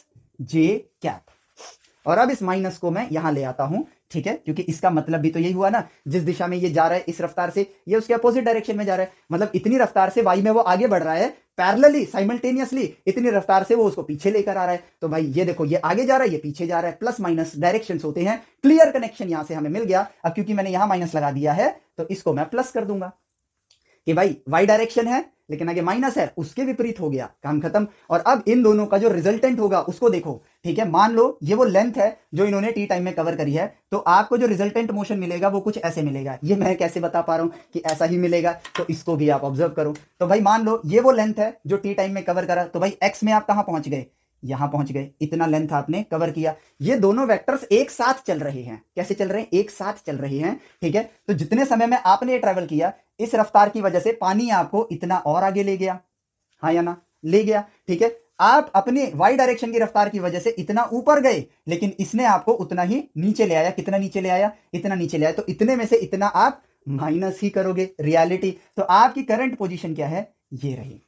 जे कैप और अब इस माइनस को मैं यहां ले आता हूं ठीक है क्योंकि इसका मतलब भी तो यही हुआ ना जिस दिशा में ये जा रहा है इस रफ्तार से ये उसके अपोजिट डायरेक्शन में जा रहा है मतलब इतनी रफ्तार से वाई में वो आगे बढ़ रहा है पैरलली साइमल्टेनियसली इतनी रफ्तार से वो उसको पीछे लेकर आ रहा है तो भाई ये देखो ये आगे जा रहा है ये पीछे जा रहा है प्लस माइनस डायरेक्शन होते हैं क्लियर कनेक्शन यहां से हमें मिल गया अब क्योंकि मैंने यहां माइनस लगा दिया है तो इसको मैं प्लस कर दूंगा कि भाई वाई डायरेक्शन है लेकिन आगे माइनस है उसके विपरीत हो गया काम खत्म और अब इन दोनों का जो रिजल्टेंट होगा उसको देखो ठीक है मान लो ये वो लेंथ है जो इन्होंने टी टाइम में कवर करी है तो आपको जो रिजल्टेंट मोशन मिलेगा वो कुछ ऐसे मिलेगा ये मैं कैसे बता पा रहा हूं कि ऐसा ही मिलेगा तो इसको भी आप ऑब्जर्व करो तो भाई मान लो ये वो लेंथ है जो टी टाइम में कवर करा तो भाई एक्स में आप कहां पहुंच गए यहां पहुंच गए इतना लेंथ आपने कवर किया ये दोनों वेक्टर्स एक साथ चल रहे हैं कैसे चल रहे हैं एक साथ चल रहे हैं ठीक है तो जितने समय में आपने ये ट्रेवल किया इस रफ्तार की वजह से पानी आपको इतना और आगे ले गया हाँ या ना ले गया ठीक है आप अपने वाई डायरेक्शन की रफ्तार की वजह से इतना ऊपर गए लेकिन इसने आपको उतना ही नीचे ले आया कितना नीचे ले आया इतना नीचे ले आया तो इतने में से इतना आप माइनस ही करोगे रियलिटी तो आपकी करंट पोजीशन क्या है ये रही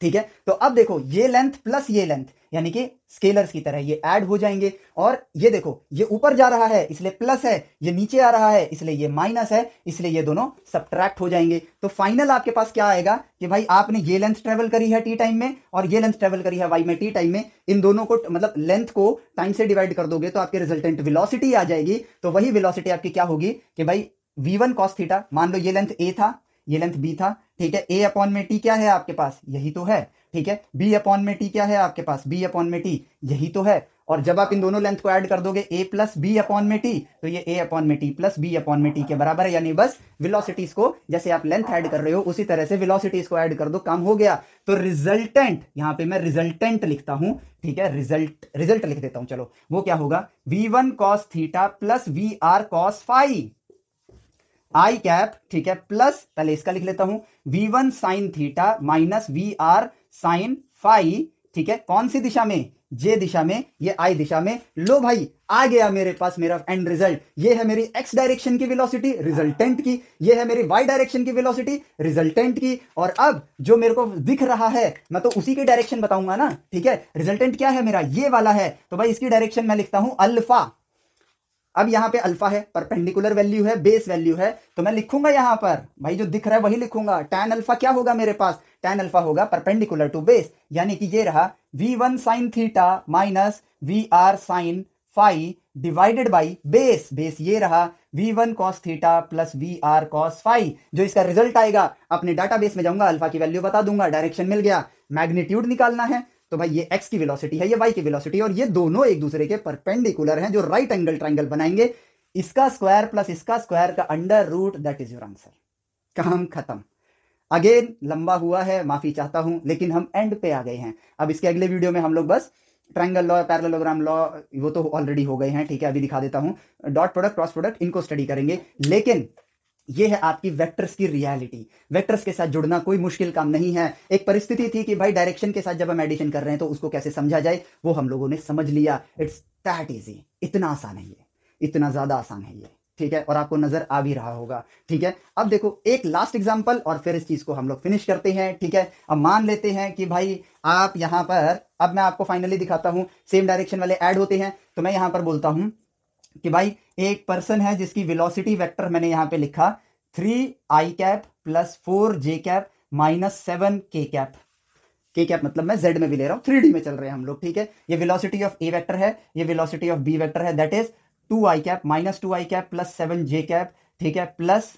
ठीक है तो अब देखो ये लेंथ प्लस ये लेंथ यानी कि स्केलर्स की तरह ये ऐड हो जाएंगे और ये देखो ये ऊपर जा रहा है इसलिए प्लस है ये नीचे आ रहा है इसलिए ये माइनस है इसलिए ये दोनों सब्ट्रैक्ट हो जाएंगे तो फाइनल आपके पास क्या आएगा कि भाई आपने ये लेंथ ट्रेवल करी है टी टाइम में और ये लेंथ ट्रेवल करी है वाई में टी टाइम में इन दोनों को मतलब लेंथ को टाइम से डिवाइड कर दोगे तो आपकी रिजल्टेंट विलॉसिटी आ जाएगी तो वही विलॉसिटी आपकी क्या होगी कि भाई वी वन थीटा मान लो ये लेंथ ए था ये लेंथ बी था ठीक है ए अपॉन में टी क्या है आपके पास यही तो है ठीक है बी अपॉन में टी क्या है आपके पास बी अपॉन में टी यही तो है और जब आप इन दोनों लेंथ को ऐड कर दोगे ए प्लस बी अपॉन में टी तो ये ए अपॉन में टी प्लस बी अपॉन में टी के बराबर है यानी बस विलोसिटीज को जैसे आप लेंथ ऐड कर रहे हो उसी तरह से विलोसिटीज को ऐड कर दो काम हो गया तो रिजल्टेंट यहां पे मैं रिजल्टेंट लिखता हूं ठीक है रिजल्ट रिजल्ट लिख देता हूं चलो वो क्या होगा V one cos theta plus V R cos five I cap ठीक है प्लस पहले इसका लिख लेता हूं V one sine theta minus V R sine five ठीक है कौन सी दिशा में जे दिशा में ये आई दिशा में लो भाई आ गया मेरे पास मेरा एंड रिजल्ट ये है मेरी एक्स डायरेक्शन की वेलोसिटी रिजल्टेंट की ये है मेरी वाई डायरेक्शन की वेलोसिटी रिजल्टेंट की और अब जो मेरे को दिख रहा है मैं तो उसी की डायरेक्शन बताऊंगा ना ठीक है रिजल्टेंट क्या है मेरा ये वाला है तो भाई इसकी डायरेक्शन मैं लिखता हूं अल्फा अब यहां पे अल्फा है परपेंडिकुलर वैल्यू है बेस वैल्यू है तो मैं लिखूंगा यहां पर भाई जो दिख रहा है वही लिखूंगा टैन अल्फा क्या होगा मेरे पास टैन अल्फा होगा परपेंडिकुलर टू बेस यानी कि ये रहा V one sine theta minus V R sine five divided by base base ये रहा V one cos theta plus V R cos five जो इसका रिजल्ट आएगा अपने बेस में जाऊंगा अल्फा की वैल्यू बता दूंगा डायरेक्शन मिल गया मैग्नीट्यूड निकालना है तो भाई ये x की वेलोसिटी है ये y की वेलोसिटी और ये दोनों एक दूसरे के परपेंडिकुलर हैं जो राइट एंगल ट्राइंगल बनाएंगे इसका स्क्वायर प्लस इसका स्क्वायर का under root that is your answer काम खत्म अगेन लंबा हुआ है माफी चाहता हूं लेकिन हम एंड पे आ गए हैं अब इसके अगले वीडियो में हम लोग बस ट्राइंगल लॉ पैरेललोग्राम लॉ वो तो ऑलरेडी हो गए हैं ठीक है अभी दिखा देता हूं डॉट प्रोडक्ट क्रॉस प्रोडक्ट इनको स्टडी करेंगे लेकिन ये है आपकी वेक्टर्स की रियलिटी वेक्टर्स के साथ जुड़ना कोई मुश्किल काम नहीं है एक परिस्थिति थी कि भाई डायरेक्शन के साथ जब हम एडिशन कर रहे हैं तो उसको कैसे समझा जाए वो हम लोगों ने समझ लिया इट्स दैट इजी इतना आसान है ये इतना ज्यादा आसान है ये ठीक है और आपको नजर आ भी रहा होगा ठीक है अब देखो एक लास्ट एग्जाम्पल और फिर इस चीज को हम लोग फिनिश करते हैं ठीक है अब मान लेते हैं कि भाई आप यहां पर अब मैं आपको फाइनली दिखाता हूं सेम डायरेक्शन वाले ऐड होते हैं तो मैं यहां पर बोलता हूं कि भाई एक पर्सन है जिसकी वेलोसिटी वेक्टर मैंने यहाँ पे लिखा three I cap plus four J cap minus seven K cap K cap मतलब मैं जेड में भी ले रहा हूँ थ्री में चल रहे हैं हम लोग ठीक है ये वेलोसिटी ऑफ ए वेक्टर है ये वेलोसिटी ऑफ बी वेक्टर है that is two I cap minus two I cap plus seven J cap ठीक है प्लस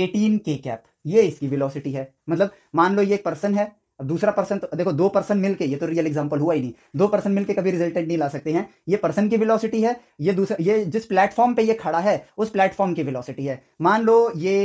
एटीन के कैप ये इसकी वेलोसिटी है मतलब मान लो ये एक पर्सन है अब दूसरा पर्सन तो देखो दो पर्सन मिलके ये तो रियल एग्जांपल हुआ ही नहीं दो पर्सन मिलके कभी रिजल्टेंट नहीं ला सकते हैं ये पर्सन की वेलोसिटी है ये दूसरा ये जिस प्लेटफॉर्म पे ये खड़ा है उस प्लेटफॉर्म की वेलोसिटी है मान लो ये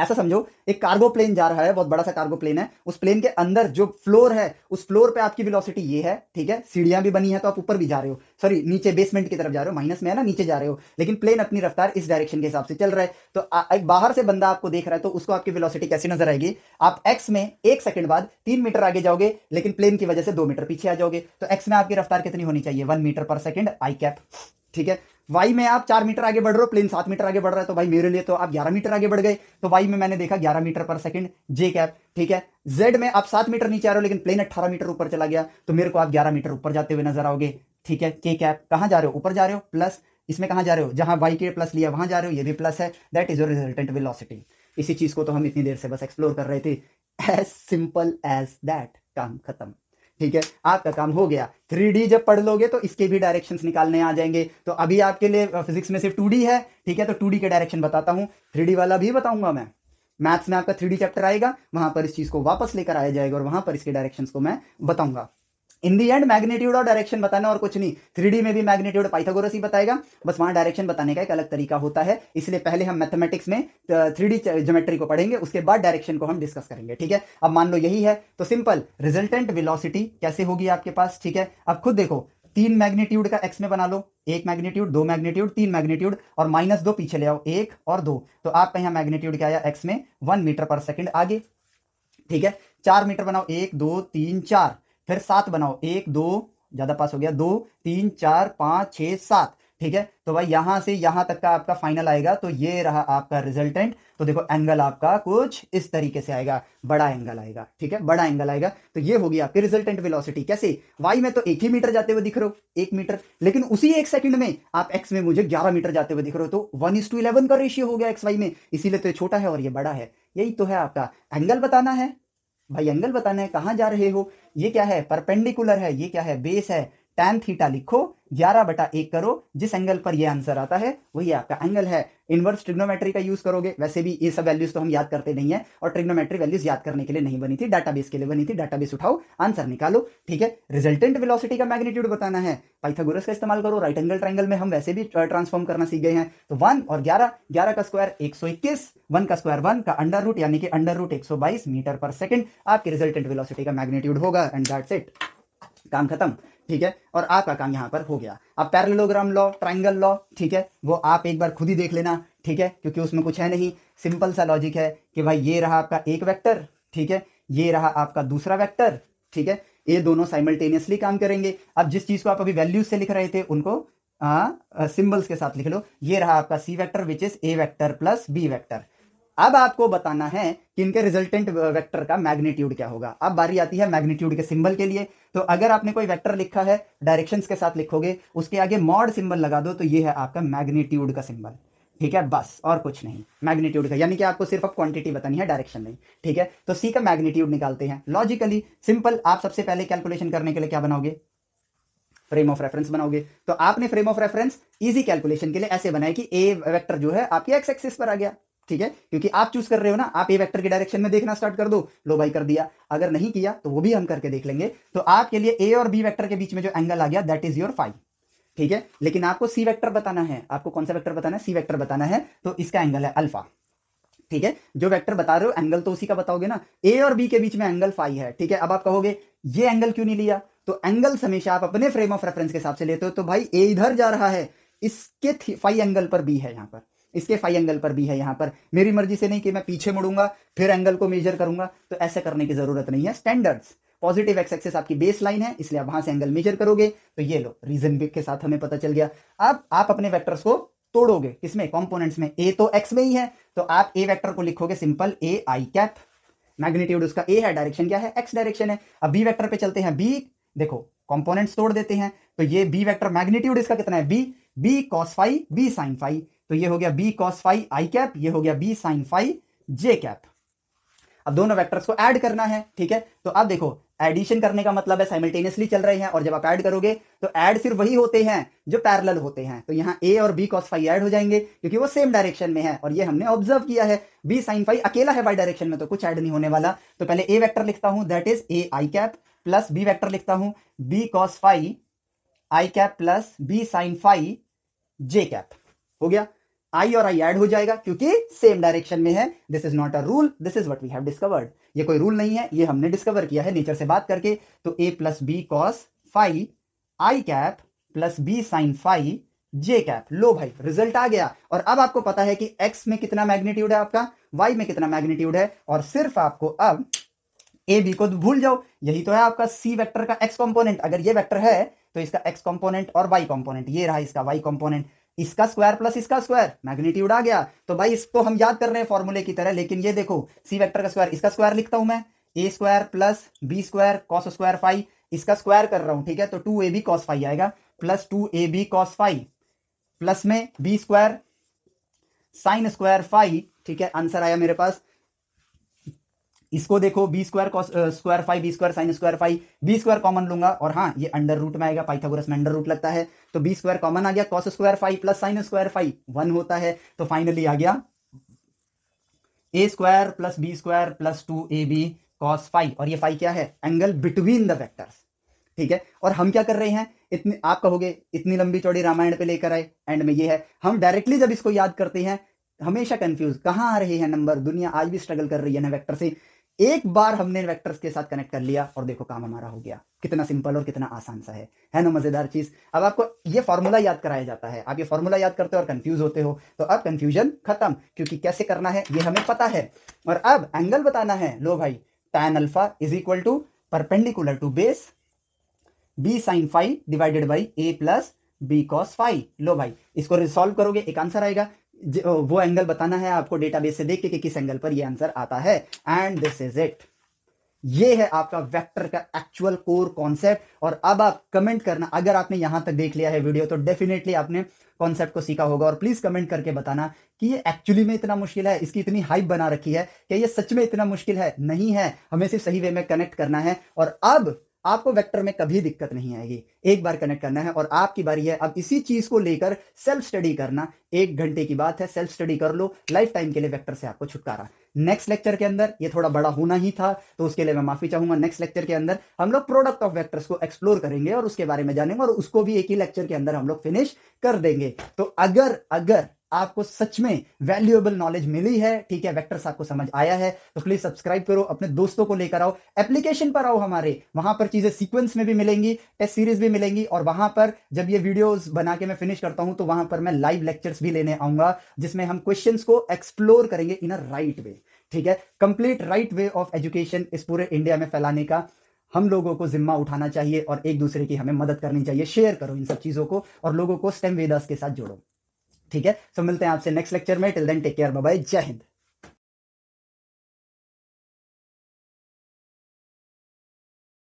ऐसा समझो एक कार्गो प्लेन जा रहा है बहुत बड़ा सा कार्गो प्लेन है उस प्लेन के अंदर जो फ्लोर है उस फ्लोर पे आपकी वेलोसिटी ये है ठीक है सीढ़ियां भी बनी है तो आप ऊपर भी जा रहे हो सॉरी नीचे बेसमेंट की तरफ जा रहे हो माइनस में है ना नीचे जा रहे हो लेकिन प्लेन अपनी रफ्तार इस डायरेक्शन के हिसाब से चल रहा है तो एक बाहर से बंदा आपको देख रहा है तो उसको आपकी वेलोसिटी कैसी नजर आएगी आप एक्स में एक सेकंड बाद तीन मीटर आगे जाओगे लेकिन प्लेन की वजह से दो मीटर पीछे आ जाओगे तो एक्स में आपकी रफ्तार कितनी होनी चाहिए one metre per second I cap ठीक है वाई में आप चार मीटर आगे बढ़ रहे हो प्लेन सात मीटर आगे बढ़ रहा है तो भाई मेरे लिए तो आप ग्यारह मीटर आगे बढ़ गए तो वाई में मैंने देखा ग्यारह मीटर पर सेकंड जे कैप ठीक है जेड में आप सात मीटर नीचे आ रहे हो लेकिन प्लेन अट्ठारह मीटर ऊपर चला गया तो मेरे को आप ग्यारह मीटर ऊपर जाते हुए नजर आओगे ठीक है के कैप कहां जा रहे हो ऊपर जा रहे हो प्लस इसमें कहा जा रहे हो जहां वाई के प्लस लिया वहां जा रहे हो ये भी प्लस है that is your resultant velocity इसी चीज को तो हम इतनी देर से बस एक्सप्लोर कर रहे थे एज सिंपल एज दैट काम खत्म ठीक है आपका काम हो गया थ्री जब पढ़ लोगे तो इसके भी डायरेक्शंस निकालने आ जाएंगे तो अभी आपके लिए फिजिक्स में सिर्फ टू है ठीक है तो टू के डायरेक्शन बताता हूँ थ्री वाला भी बताऊंगा मैं मैथ्स में आपका थ्री चैप्टर आएगा वहां पर इस चीज को वापस लेकर आया जाएगा और वहां पर इसके डायरेक्शन को मैं बताऊंगा इन दी एंड मैग्नीट्यूड और डायरेक्शन बताना और कुछ नहीं थ्री में भी मैग्नीट्यूड पाइथागोरस ही बताएगा बस वहां डायरेक्शन बताने का एक अलग तरीका होता है इसलिए पहले हम मैथमेटिक्स में थ्री तो ज्योमेट्री को पढ़ेंगे उसके बाद डायरेक्शन को हम डिस्कस करेंगे ठीक है अब मान लो यही है तो सिंपल रिजल्टेंट विलोसिटी कैसे होगी आपके पास ठीक है अब खुद देखो तीन मैग्नीट्यूड का एक्स में बना लो एक मैग्नीट्यूड दो मैग्नीट्यूड तीन मैग्नीट्यूड और माइनस दो पीछे ले आओ एक और दो तो आपका यहां मैग्नीट्यूड क्या आया एक्स में वन मीटर पर सेकंड आगे ठीक है चार मीटर बनाओ एक दो तीन चार फिर सात बनाओ एक दो ज़्यादा पास हो गया दो तीन चार पांच छ सात ठीक है तो भाई यहां से यहां तक का आपका फाइनल आएगा तो ये रहा आपका रिजल्टेंट तो देखो एंगल आपका कुछ इस तरीके से आएगा बड़ा एंगल आएगा ठीक है बड़ा एंगल आएगा तो ये होगी आपकी रिजल्टेंट वेलोसिटी कैसे वाई में तो एक ही मीटर जाते हुए दिख रहे हो एक मीटर लेकिन उसी एक सेकंड में आप एक्स में मुझे ग्यारह मीटर जाते हुए दिख रहे हो तो वन इस टू इलेवन का रेशियो हो गया एक्स वाई में इसीलिए तो ये छोटा है और ये बड़ा है यही तो है आपका एंगल बताना है भाई एंगल बताना है कहाँ जा रहे हो ये क्या है परपेंडिकुलर है ये क्या है बेस है टेन थीटा लिखो 11 बटा एक करो जिस एंगल पर यह आंसर आता है वही आपका एंगल है इनवर्स ट्रिग्नोमेट्री का यूज करोगे वैसे भी ये सब वैल्यूज तो हम याद करते नहीं है और ट्रिग्नोमेट्री वैल्यूज याद करने के लिए नहीं बनी थी डाटाबेस के लिए बनी थी डाटाबेस उठाओ आंसर निकालो ठीक है रिजल्टेंट वेलोसिटी का मैग्नीट्यूड बताना है पाइथागोरस का इस्तेमाल करो राइट एंगल ट्राइंगल में हम वैसे भी ट्रांसफॉर्म करना सीख गए हैं तो वन और ग्यारह ग्यारह का स्क्वायर एक सौ इक्कीस वन का स्क्वायर वन का अंडर रूट यानी कि अंडर रूट एक सौ बाईस मीटर पर सेकेंड आपके रिजल्टेंट विलोसिटी का मैग्नीट्यूड होगा एंड दैट्स इट काम खत्म ठीक है और आपका काम यहाँ पर हो गया अब पैरलोग्राम लॉ ट्राइंगल लॉ ठीक है वो आप एक बार खुद ही देख लेना ठीक है क्योंकि उसमें कुछ है नहीं सिंपल सा लॉजिक है कि भाई ये रहा आपका एक वैक्टर ठीक है ये रहा आपका दूसरा वैक्टर ठीक है ये दोनों साइमल्टेनियसली काम करेंगे अब जिस चीज को आप अभी वैल्यूज से लिख रहे थे उनको सिंबल्स के साथ लिख लो ये रहा आपका C vector which is A vector plus B vector अब आपको बताना है कि इनके रिजल्टेंट वेक्टर का मैग्नीट्यूड क्या होगा अब बारी आती है मैग्नीट्यूड के सिंबल के लिए तो अगर आपने कोई वेक्टर लिखा है डायरेक्शंस के साथ लिखोगे उसके आगे मॉड सिंबल लगा दो तो ये है आपका मैग्नीट्यूड का सिंबल ठीक है बस और कुछ नहीं मैग्नीट्यूड का यानी कि आपको सिर्फ अब क्वांटिटी बतानी है डायरेक्शन नहीं ठीक है तो सी का मैग्नीट्यूड निकालते हैं लॉजिकली सिंपल आप सबसे पहले कैलकुलेशन करने के लिए क्या बनाओगे फ्रेम ऑफ रेफरेंस बनाओगे तो आपने frame of reference easy calculation के लिए ऐसे बनाया कि ए वेक्टर जो है आपके एक्स एक्सिस पर आ गया ठीक है क्योंकि आप चूज कर रहे हो ना आप ए वेक्टर के डायरेक्शन में देखना स्टार्ट कर दो लो भाई कर दिया अगर नहीं किया तो वो भी हम करके देख लेंगे तो आपके लिए ए और बी वेक्टर के बीच में जो एंगल आ गया दैट इज योर फाइव ठीक है लेकिन आपको सी वेक्टर बताना है आपको कौन सा वेक्टर बताना है सी वेक्टर बताना है तो इसका एंगल है अल्फा ठीक है जो वेक्टर बता रहे हो एंगल तो उसी का बताओगे ना ए और बी के बीच में एंगल फाइव है ठीक है अब आप कहोगे ये एंगल क्यों नहीं लिया तो एंगल हमेशा आप अपने फ्रेम ऑफ रेफरेंस के हिसाब से लेते हो तो भाई ए इधर जा रहा है इसके फाइव एंगल पर बी है यहां पर इसके फाइव एंगल पर भी है यहां पर मेरी मर्जी से नहीं कि मैं पीछे मुड़ूंगा फिर एंगल को मेजर करूंगा तो ऐसे करने की जरूरत नहीं है स्टैंडर्ड्स पॉजिटिव एक्स एक्सेस आपकी बेस लाइन है इसलिए आप वहां से एंगल मेजर करोगे तो ये लो रीजन के साथ हमें पता चल गया अब आप अपने वैक्टर्स को तोड़ोगे इसमें कंपोनेंट्स में ए तो एक्स में ही है तो आप ए वैक्टर को लिखोगे simple A I cap magnitude उसका ए है डायरेक्शन क्या है एक्स डायरेक्शन है अब बी वैक्टर पे चलते हैं बी देखो कंपोनेंट्स तोड़ देते हैं तो ये बी वेक्टर मैग्नीट्यूड इसका कितना है B B cos five B sine five तो ये हो गया B cos five I cap ये हो गया B sine five J cap अब दोनों वेक्टर्स को ऐड करना है ठीक है तो अब देखो एडिशन करने का मतलब है साइमल्टेनियसली चल रहे हैं और जब आप ऐड करोगे तो ऐड सिर्फ वही होते हैं जो पैरेलल होते हैं तो यहाँ ए और बी कॉस फाइव ऐड हो जाएंगे क्योंकि वो सेम डायरेक्शन में है और ये हमने ऑब्जर्व किया है बी साइन फाइव अकेला है वाई डायरेक्शन में तो कुछ ऐड नहीं होने वाला तो पहले ए वैक्टर लिखता हूं that is A I cap plus B vector लिखता हूं B cos five I cap plus B sine five J cap हो गया आई और आई एड हो जाएगा क्योंकि सेम डायरेक्शन में है this is not a rule this is what we have discovered ये कोई रूल नहीं है ये हमने डिस्कवर किया है नेचर से बात करके तो A plus B cos five I cap plus B sine five J cap लो भाई रिजल्ट आ गया और अब आपको पता है कि एक्स में कितना मैग्नीट्यूड है आपका वाई में कितना मैग्नीट्यूड है और सिर्फ आपको अब ए बी को भूल जाओ यही तो है आपका सी वेक्टर का एक्स कंपोनेंट अगर ये वेक्टर है तो इसका एक्स कंपोनेंट और वाई कंपोनेंट ये रहा इसका वाई कंपोनेंट इसका स्क्वायर प्लस इसका स्क्वायर मैग्नीट्यूड आ गया तो भाई इसको हम याद कर रहे हैं फॉर्मूले की तरह लेकिन ये देखो सी वेक्टर का स्क्वायर इसका स्क्वायर लिखता हूं मैं A square plus B square cos square five इसका स्क्वायर कर रहा हूं ठीक है तो two A B cos five आएगा plus two A B cos five plus में B square sine square five ठीक है आंसर आया मेरे पास इसको देखो B square square five B square sine square five B square common लूंगा और हाँ ये अंडर रूट में आएगा पाइथागोरस में अंडर रूट लगता है तो बी स्क्वायर कॉमन आ गया cos square five plus sine square five one होता है तो फाइनली आ गया A square plus B square plus two A B cos five और ये फाइव क्या है एंगल बिटवीन द वेक्टर्स ठीक है और हम क्या कर रहे हैं इतने आप कहोगे इतनी लंबी चौड़ी रामायण पे लेकर आए एंड में ये है हम डायरेक्टली जब इसको याद करते हैं हमेशा कंफ्यूज कहां आ रहे हैं नंबर दुनिया आज भी स्ट्रगल कर रही है ना वेक्टर से एक बार हमने वेक्टर्स के साथ कनेक्ट कर लिया और देखो काम हमारा हो गया कितना सिंपल और कितना आसान सा है है ना मजेदार चीज अब आपको ये फॉर्मूला याद कराया जाता है आप ये फॉर्मूला याद करते हो और कंफ्यूज होते हो तो अब कंफ्यूजन खत्म क्योंकि कैसे करना है ये हमें पता है और अब एंगल बताना है लो भाई tan alpha is equal to perpendicular to base B sine five divided by A plus B cos five लो भाई इसको रिसोल्व करोगे एक आंसर आएगा वो एंगल बताना है आपको डेटाबेस से देख के कि किस एंगल पर ये आंसर आता है एंड दिस इज इट ये है आपका वेक्टर का एक्चुअल कोर कॉन्सेप्ट और अब आप कमेंट करना अगर आपने यहां तक देख लिया है वीडियो तो डेफिनेटली आपने कॉन्सेप्ट को सीखा होगा और प्लीज कमेंट करके बताना कि ये एक्चुअली में इतना मुश्किल है इसकी इतनी हाइप बना रखी है कि ये सच में इतना मुश्किल है नहीं है हमें सिर्फ सही वे में कनेक्ट करना है और अब आपको वेक्टर में कभी दिक्कत नहीं आएगी एक बार कनेक्ट करना है और आपकी बारी है अब इसी चीज को लेकर सेल्फ स्टडी करना एक घंटे की बात है सेल्फ स्टडी कर लो लाइफ टाइम के लिए वेक्टर से आपको छुटकारा नेक्स्ट लेक्चर के अंदर ये थोड़ा बड़ा होना ही था तो उसके लिए मैं माफी चाहूंगा नेक्स्ट लेक्चर के अंदर हम लोग प्रोडक्ट ऑफ वेक्टर्स को एक्सप्लोर करेंगे और उसके बारे में जानेंगे और उसको भी एक ही लेक्चर के अंदर हम लोग फिनिश कर देंगे तो अगर अगर आपको सच में वैल्यूएबल नॉलेज मिली है ठीक है वेक्टर्स आपको समझ आया है तो प्लीज सब्सक्राइब करो अपने दोस्तों को लेकर आओ एप्लीकेशन पर आओ हमारे वहां पर चीजें सीक्वेंस में भी मिलेंगी टेस्ट सीरीज भी मिलेंगी और वहां पर जब ये वीडियोस बना के मैं फिनिश करता हूं तो वहां पर मैं लाइव लेक्चर्स भी लेने आऊंगा जिसमें हम क्वेश्चन को एक्सप्लोर करेंगे इन अ राइट वे ठीक है complete right way of education इस पूरे इंडिया में फैलाने का हम लोगों को जिम्मा उठाना चाहिए और एक दूसरे की हमें मदद करनी चाहिए शेयर करो इन सब चीजों को और लोगों को स्टेम वेदास के साथ जोड़ो ठीक है सो मिलते हैं आपसे नेक्स्ट लेक्चर में till then take care bye जय हिंद